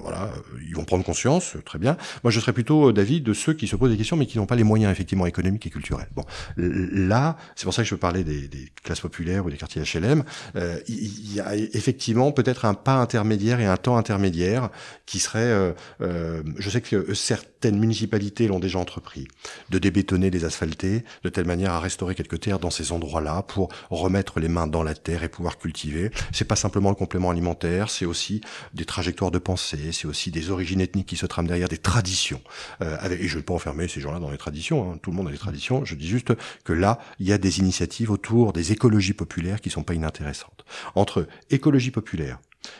voilà, ils vont prendre conscience, très bien. Moi, je serais plutôt euh, d'avis de ceux qui se posent des questions, mais qui n'ont pas les moyens effectivement économiques et culturels. Bon, là, c'est pour ça que je veux des, des classes populaires ou des quartiers HLM. Euh, il y, a effectivement peut-être un pas intermédiaire et un temps intermédiaire qui serait. Euh, je sais que certaines municipalités l'ont déjà entrepris, de débétonner des asphaltés de telle manière à restaurer quelques terres dans ces endroits-là pour remettre les mains dans la terre et pouvoir cultiver. C'est pas simplement le complément alimentaire, c'est aussi des trajectoires de pensée, c'est aussi des origines ethniques qui se trament derrière des traditions euh, et je ne vais pas enfermer ces gens-là dans les traditions, hein. tout le monde a des traditions, je dis juste que là, il y a des initiatives autour des écologies populaires qui sont pas inintéressantes. Entre écologie populaire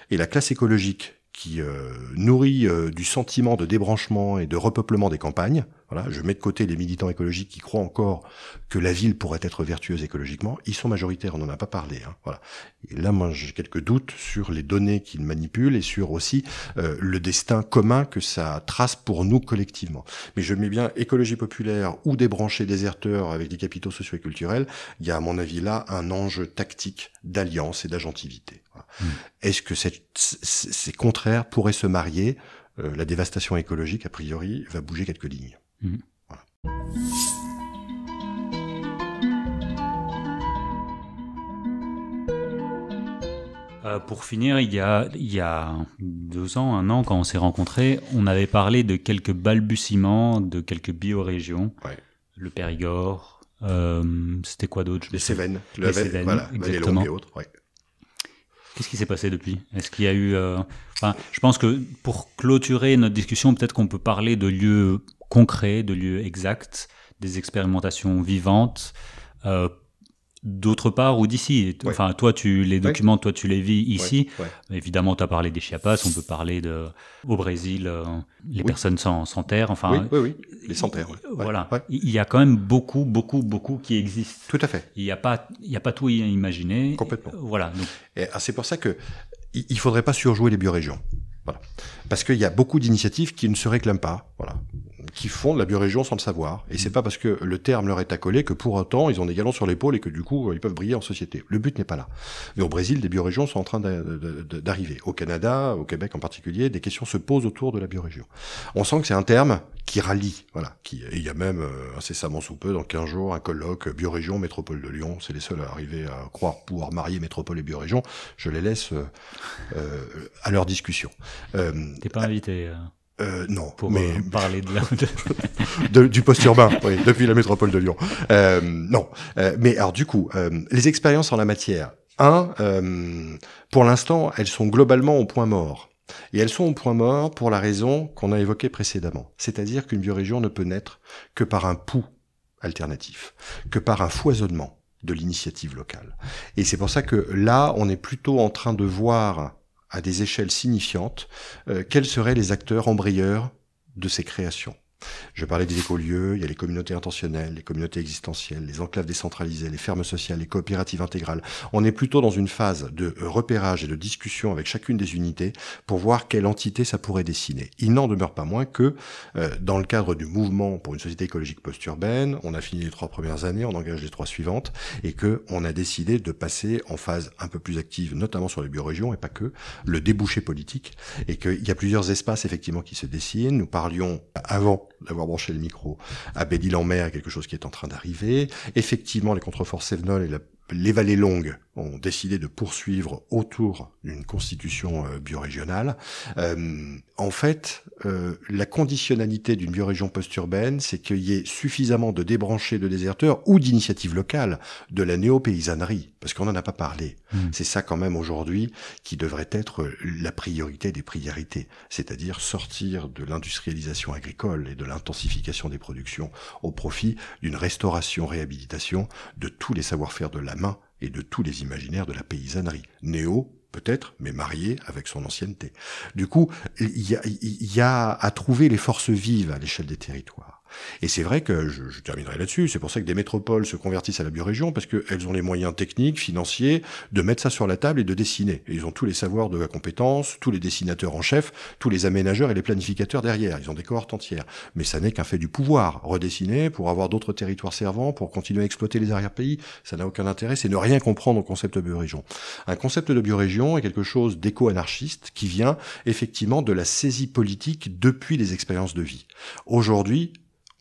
et la classe écologique qui euh, nourrit euh, du sentiment de débranchement et de repeuplement des campagnes. Voilà, je mets de côté les militants écologiques qui croient encore que la ville pourrait être vertueuse écologiquement. Ils sont majoritaires, on n'en a pas parlé. Hein, voilà. là, moi, j'ai quelques doutes sur les données qu'ils manipulent et sur aussi euh, le destin commun que ça trace pour nous collectivement. Mais je mets bien écologie populaire ou débranchés déserteurs avec des capitaux sociaux et culturels. Il y a à mon avis là un enjeu tactique d'alliance et d'agentivité. Mm. Est-ce que ces contraires pourraient se marier euh, La dévastation écologique, a priori, va bouger quelques lignes. Mm. Euh, pour finir, il y, a, deux ans, un an, quand on s'est rencontrés, on avait parlé de quelques balbutiements de quelques biorégions. Le Périgord, euh, c'était quoi d'autre Les Cévennes, le, Cévennes, voilà, Et autres. Qu'est-ce qui s'est passé depuis Est-ce qu'il y a eu... Euh, enfin, je pense que pour clôturer notre discussion, peut-être qu'on peut parler de lieux concrets, de lieux exacts, des expérimentations vivantes. Euh, d'autre part ou d'ici. Enfin, toi, tu les documents, toi, tu les vis ici. Évidemment, tu as parlé des Chiapas, on peut parler de, au Brésil, euh, les personnes sans, terre. Enfin, oui, oui, les sans terre. Voilà. Il y a quand même beaucoup, beaucoup, beaucoup qui existent. Tout à fait. Il n'y a, pas, il a pas tout à imaginer. Complètement. Voilà. Ah, c'est pour ça que il faudrait pas surjouer les biorégions. Parce qu'il y a beaucoup d'initiatives qui ne se réclament pas, voilà, qui font de la biorégion sans le savoir. Et c'est mm. pas parce que le terme leur est accolé que pour autant ils ont des galons sur l'épaule et que du coup ils peuvent briller en société. Le but n'est pas là. Mais au Brésil, des biorégions sont en train d'arriver. Au Canada, au Québec en particulier, des questions se posent autour de la biorégion. On sent que c'est un terme qui rallie. Voilà. Qui, il y a même euh, incessamment sous peu, dans 15 jours, un colloque euh, Biorégion Métropole de Lyon. C'est les seuls à arriver à croire pouvoir marier Métropole et Biorégion. Je les laisse euh, à leur discussion. T'es pas invité. non, pour mais... <laughs> parler de, <laughs> du post urbain, oui, depuis la métropole de Lyon. non, mais alors du coup, les expériences en la matière. Un, pour l'instant, elles sont globalement au point mort. Et elles sont au point mort pour la raison qu'on a évoquée précédemment, c'est-à-dire qu'une biorégion ne peut naître que par un pouls alternatif, que par un foisonnement de l'initiative locale. Et c'est pour ça que là, on est plutôt en train de voir à des échelles signifiantes euh, quels seraient les acteurs embrayeurs de ces créations. Je parlais des écolieux, il y a les communautés intentionnelles, les communautés existentielles, les enclaves décentralisées, les fermes sociales, les coopératives intégrales. On est plutôt dans une phase de repérage et de discussion avec chacune des unités pour voir quelle entité ça pourrait dessiner. Il n'en demeure pas moins que, euh, dans le cadre du mouvement pour une société écologique post-urbaine, on a fini les trois premières années, on engage les trois suivantes, et que on a décidé de passer en phase un peu plus active, notamment sur les biorégions, et pas que, le débouché politique, et qu'il y a plusieurs espaces effectivement qui se dessinent. Nous parlions avant d'avoir branché le micro. À Bédil en mer quelque chose qui est en train d'arriver. Effectivement, les contreforts Cévenol et les vallées longues ont décidé de poursuivre autour d'une constitution euh, biorégionale. Euh, en fait, euh, la conditionnalité d'une biorégion post-urbaine, c'est qu'il y ait suffisamment de débranchés de déserteurs ou d'initiatives locales, de la néo-paysannerie, parce qu'on n'en a pas parlé. Mmh. C'est ça quand même aujourd'hui qui devrait être la priorité des priorités, c'est-à-dire sortir de l'industrialisation agricole et de l'intensification des productions au profit d'une restauration-réhabilitation de tous les savoir-faire de la main de tous les imaginaires de la paysannerie. Néo, peut-être, mais marié avec son ancienneté. Du coup, il y a à trouver les forces vives à l'échelle des territoires. Et c'est vrai que, je, terminerai là-dessus, c'est pour ça que des métropoles se convertissent à la biorégion, parce qu'elles ont les moyens techniques, financiers, de mettre ça sur la table et de dessiner. ils ont tous les savoirs de la compétence, tous les dessinateurs en chef, tous les aménageurs et les planificateurs derrière. Ils ont des cohortes entières. Mais ça n'est qu'un fait du pouvoir. Redessiner pour avoir d'autres territoires servants, pour continuer à exploiter les arrière-pays, ça n'a aucun intérêt, c'est ne rien comprendre au concept de biorégion. Un concept de biorégion est quelque chose d'éco-anarchiste qui vient effectivement de la saisie politique depuis les expériences de vie. Aujourd'hui,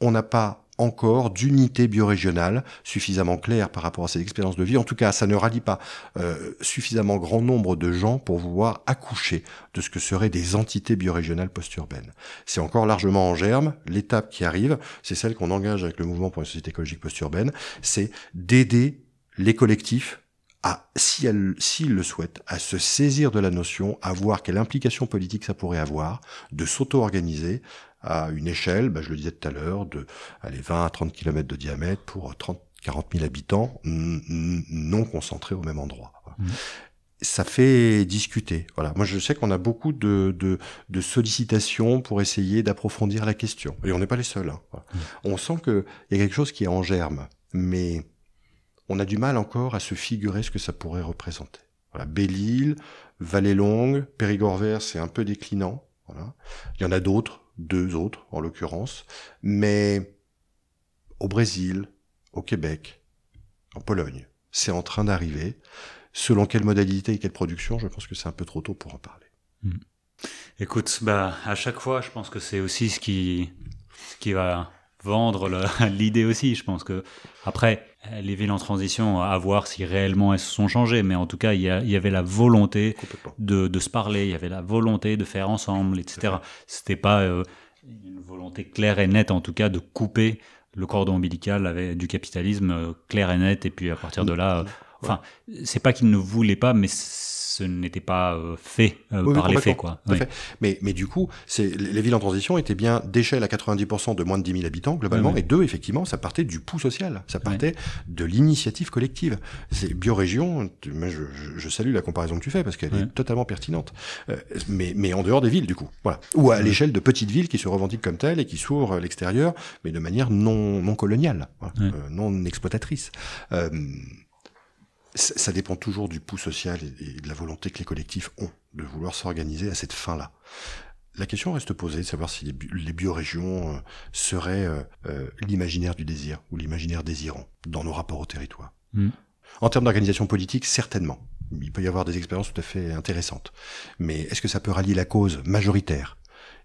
on n'a pas encore d'unité biorégionale suffisamment claire par rapport à ces expériences de vie. En tout cas, ça ne rallie pas euh, suffisamment grand nombre de gens pour vouloir accoucher de ce que seraient des entités biorégionales post-urbaines. C'est encore largement en germe. L'étape qui arrive, c'est celle qu'on engage avec le mouvement pour une société écologique post-urbaine, c'est d'aider les collectifs à, si elle, s'il le souhaite, à se saisir de la notion, à voir quelle implication politique ça pourrait avoir, de s'auto-organiser à une échelle, ben je le disais tout à l'heure, de aller 20 à 30 km de diamètre pour 30, 40 000 habitants non concentrés au même endroit. Mmh. ça fait discuter. Voilà. Moi, je sais qu'on a beaucoup de, de, sollicitations pour essayer d'approfondir la question. Et on n'est pas les seuls. Hein, mmh. On sent qu'il y a quelque chose qui est en germe, mais on a du mal encore à se figurer ce que ça pourrait représenter. Voilà, Belle-Île, Vallée-Longue, Périgord vert, c'est un peu déclinant. Voilà. Il y en a d'autres, deux autres en l'occurrence, mais au Brésil, au Québec, en Pologne, c'est en train d'arriver. Selon quelle modalité et quelle production, je pense que c'est un peu trop tôt pour en parler. Hmm. Écoute, bah, à chaque fois, je pense que c'est aussi ce qui, ce qui va vendre <laughs> l'idée aussi. Je pense que après, les villes en transition, à voir si réellement elles se sont changées, mais en tout cas, il y, avait la volonté de, se parler, il y avait la volonté de faire ensemble, etc. C'était pas euh, une volonté claire et nette, en tout cas, de couper le cordon ombilical du capitalisme euh, clair et net, et puis à partir de là, euh, mmh. enfin, c'est pas qu'ils ne voulaient pas, mais ce n'était pas euh, fait euh, par les faits. Quoi. Mais, mais du coup, les villes en transition étaient bien d'échelle à 90% de moins de 10 000 habitants, globalement, et deux, effectivement, ça partait du pouls social, ça partait de l'initiative collective. C'est biorégions, je, je, salue la comparaison que tu fais, parce qu'elle est totalement pertinente. Euh, mais, mais en dehors des villes, du coup. Voilà. Ou à l'échelle de petites villes qui se revendiquent comme telles et qui s'ouvrent à l'extérieur, mais de manière non, non coloniale, non exploitatrice. Euh, ça dépend toujours du pouls social et, de la volonté que les collectifs ont de vouloir s'organiser à cette fin-là. La question reste posée de savoir si les, biorégions euh, seraient euh, euh, l'imaginaire du désir ou l'imaginaire désirant dans nos rapports au territoire. Hmm. En termes d'organisation politique, certainement. Il peut y avoir des expériences tout à fait intéressantes. Mais est-ce que ça peut rallier la cause majoritaire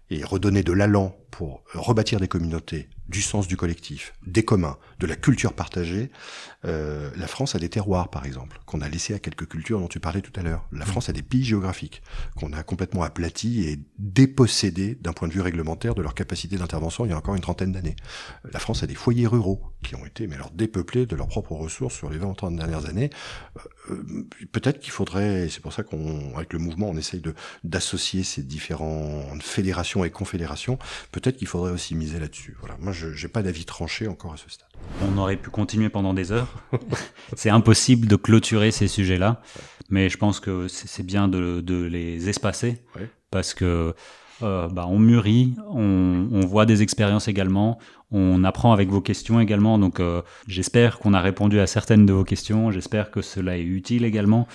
et redonner de l'allant pour rebâtir des communautés du sens du collectif, des communs, de la culture partagée. Euh, la France a des terroirs, par exemple, qu'on a laissés à quelques cultures dont tu parlais tout à l'heure. La mmh. France a des pays géographiques qu'on a complètement aplatis et dépossédés d'un point de vue réglementaire de leur capacité d'intervention il y a encore une trentaine d'années. Euh, la France a des foyers ruraux qui ont été mais alors dépeuplés de leurs propres ressources sur les 20 ans 30 dernières années. Euh, euh, peut-être qu'il faudrait, et c'est pour ça qu'on, avec le mouvement, on essaye de d'associer ces différentes fédérations et confédérations. Peut-être qu'il faudrait aussi miser là-dessus. Voilà je n'ai pas d'avis tranché encore à ce stade. On aurait pu continuer pendant des heures. <laughs> c'est impossible de clôturer ces sujets-là, mais je pense que c'est bien de, les espacer parce que euh, bah, on mûrit, on, voit des expériences également, on apprend avec vos questions également. Donc euh, j'espère qu'on a répondu à certaines de vos questions, j'espère que cela est utile également.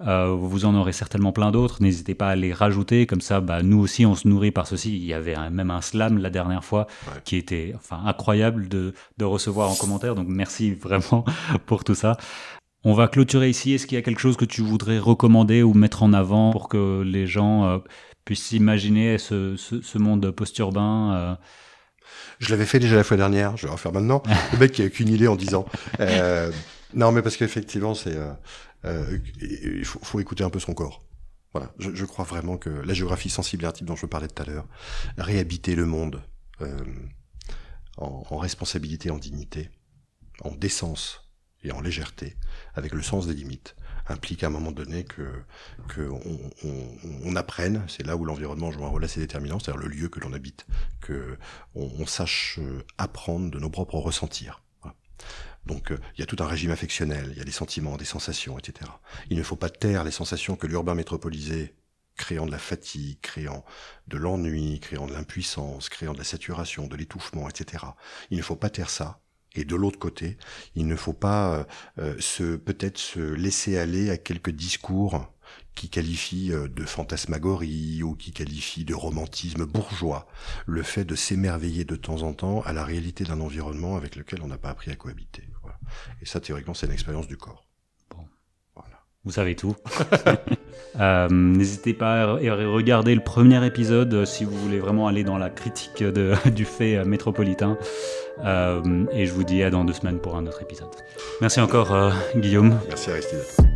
Euh, vous en aurez certainement plein d'autres, n'hésitez pas à les rajouter, comme ça bah, nous aussi on se nourrit par ceci. Il y avait même un slam la dernière fois qui était enfin, incroyable de, recevoir en commentaire, donc merci <laughs> vraiment pour tout ça. On va clôturer ici. Est-ce qu'il y a quelque chose que tu voudrais recommander ou mettre en avant pour que les gens euh, puissent s'imaginer ce, monde post-urbain euh Je l'avais fait déjà la fois dernière, je vais en faire maintenant. <laughs> le mec qui a qu'une idée en disant Euh, non, mais parce qu'effectivement, c'est euh, euh, il faut, écouter un peu son corps. Voilà, je, crois vraiment que la géographie sensible et type dont je parlais tout à l'heure, réhabiter le monde euh, en, responsabilité, en dignité, en décence et en légèreté, avec le sens des limites, implique à un moment donné que, que on, apprenne, c'est là où l'environnement joue un rôle assez déterminant, c'est-à-dire le lieu que l'on habite, que on, sache apprendre de nos propres ressentirs. Voilà. Donc euh, il y a tout un régime affectionnel, il y a des sentiments, des sensations, etc. Il ne faut pas taire les sensations que l'urbain métropolisé, créant de la fatigue, créant de l'ennui, créant de l'impuissance, créant de la saturation, de l'étouffement, etc. Il ne faut pas taire ça. Et de l'autre côté, il ne faut pas euh, euh, se peut-être se laisser aller à quelques discours qui qualifie euh, de fantasmagorie ou qui qualifie de romantisme bourgeois le fait de s'émerveiller de temps en temps à la réalité d'un environnement avec lequel on n'a pas appris à cohabiter. Et ça, théoriquement, c'est une expérience du corps. Vous savez tout. <laughs> Euh, n'hésitez pas à regarder le premier épisode euh, si vous voulez vraiment aller dans la critique de, <laughs> du fait métropolitain. et je vous dis à dans deux semaines pour un autre épisode. Merci encore, Guillaume. Merci Aristide.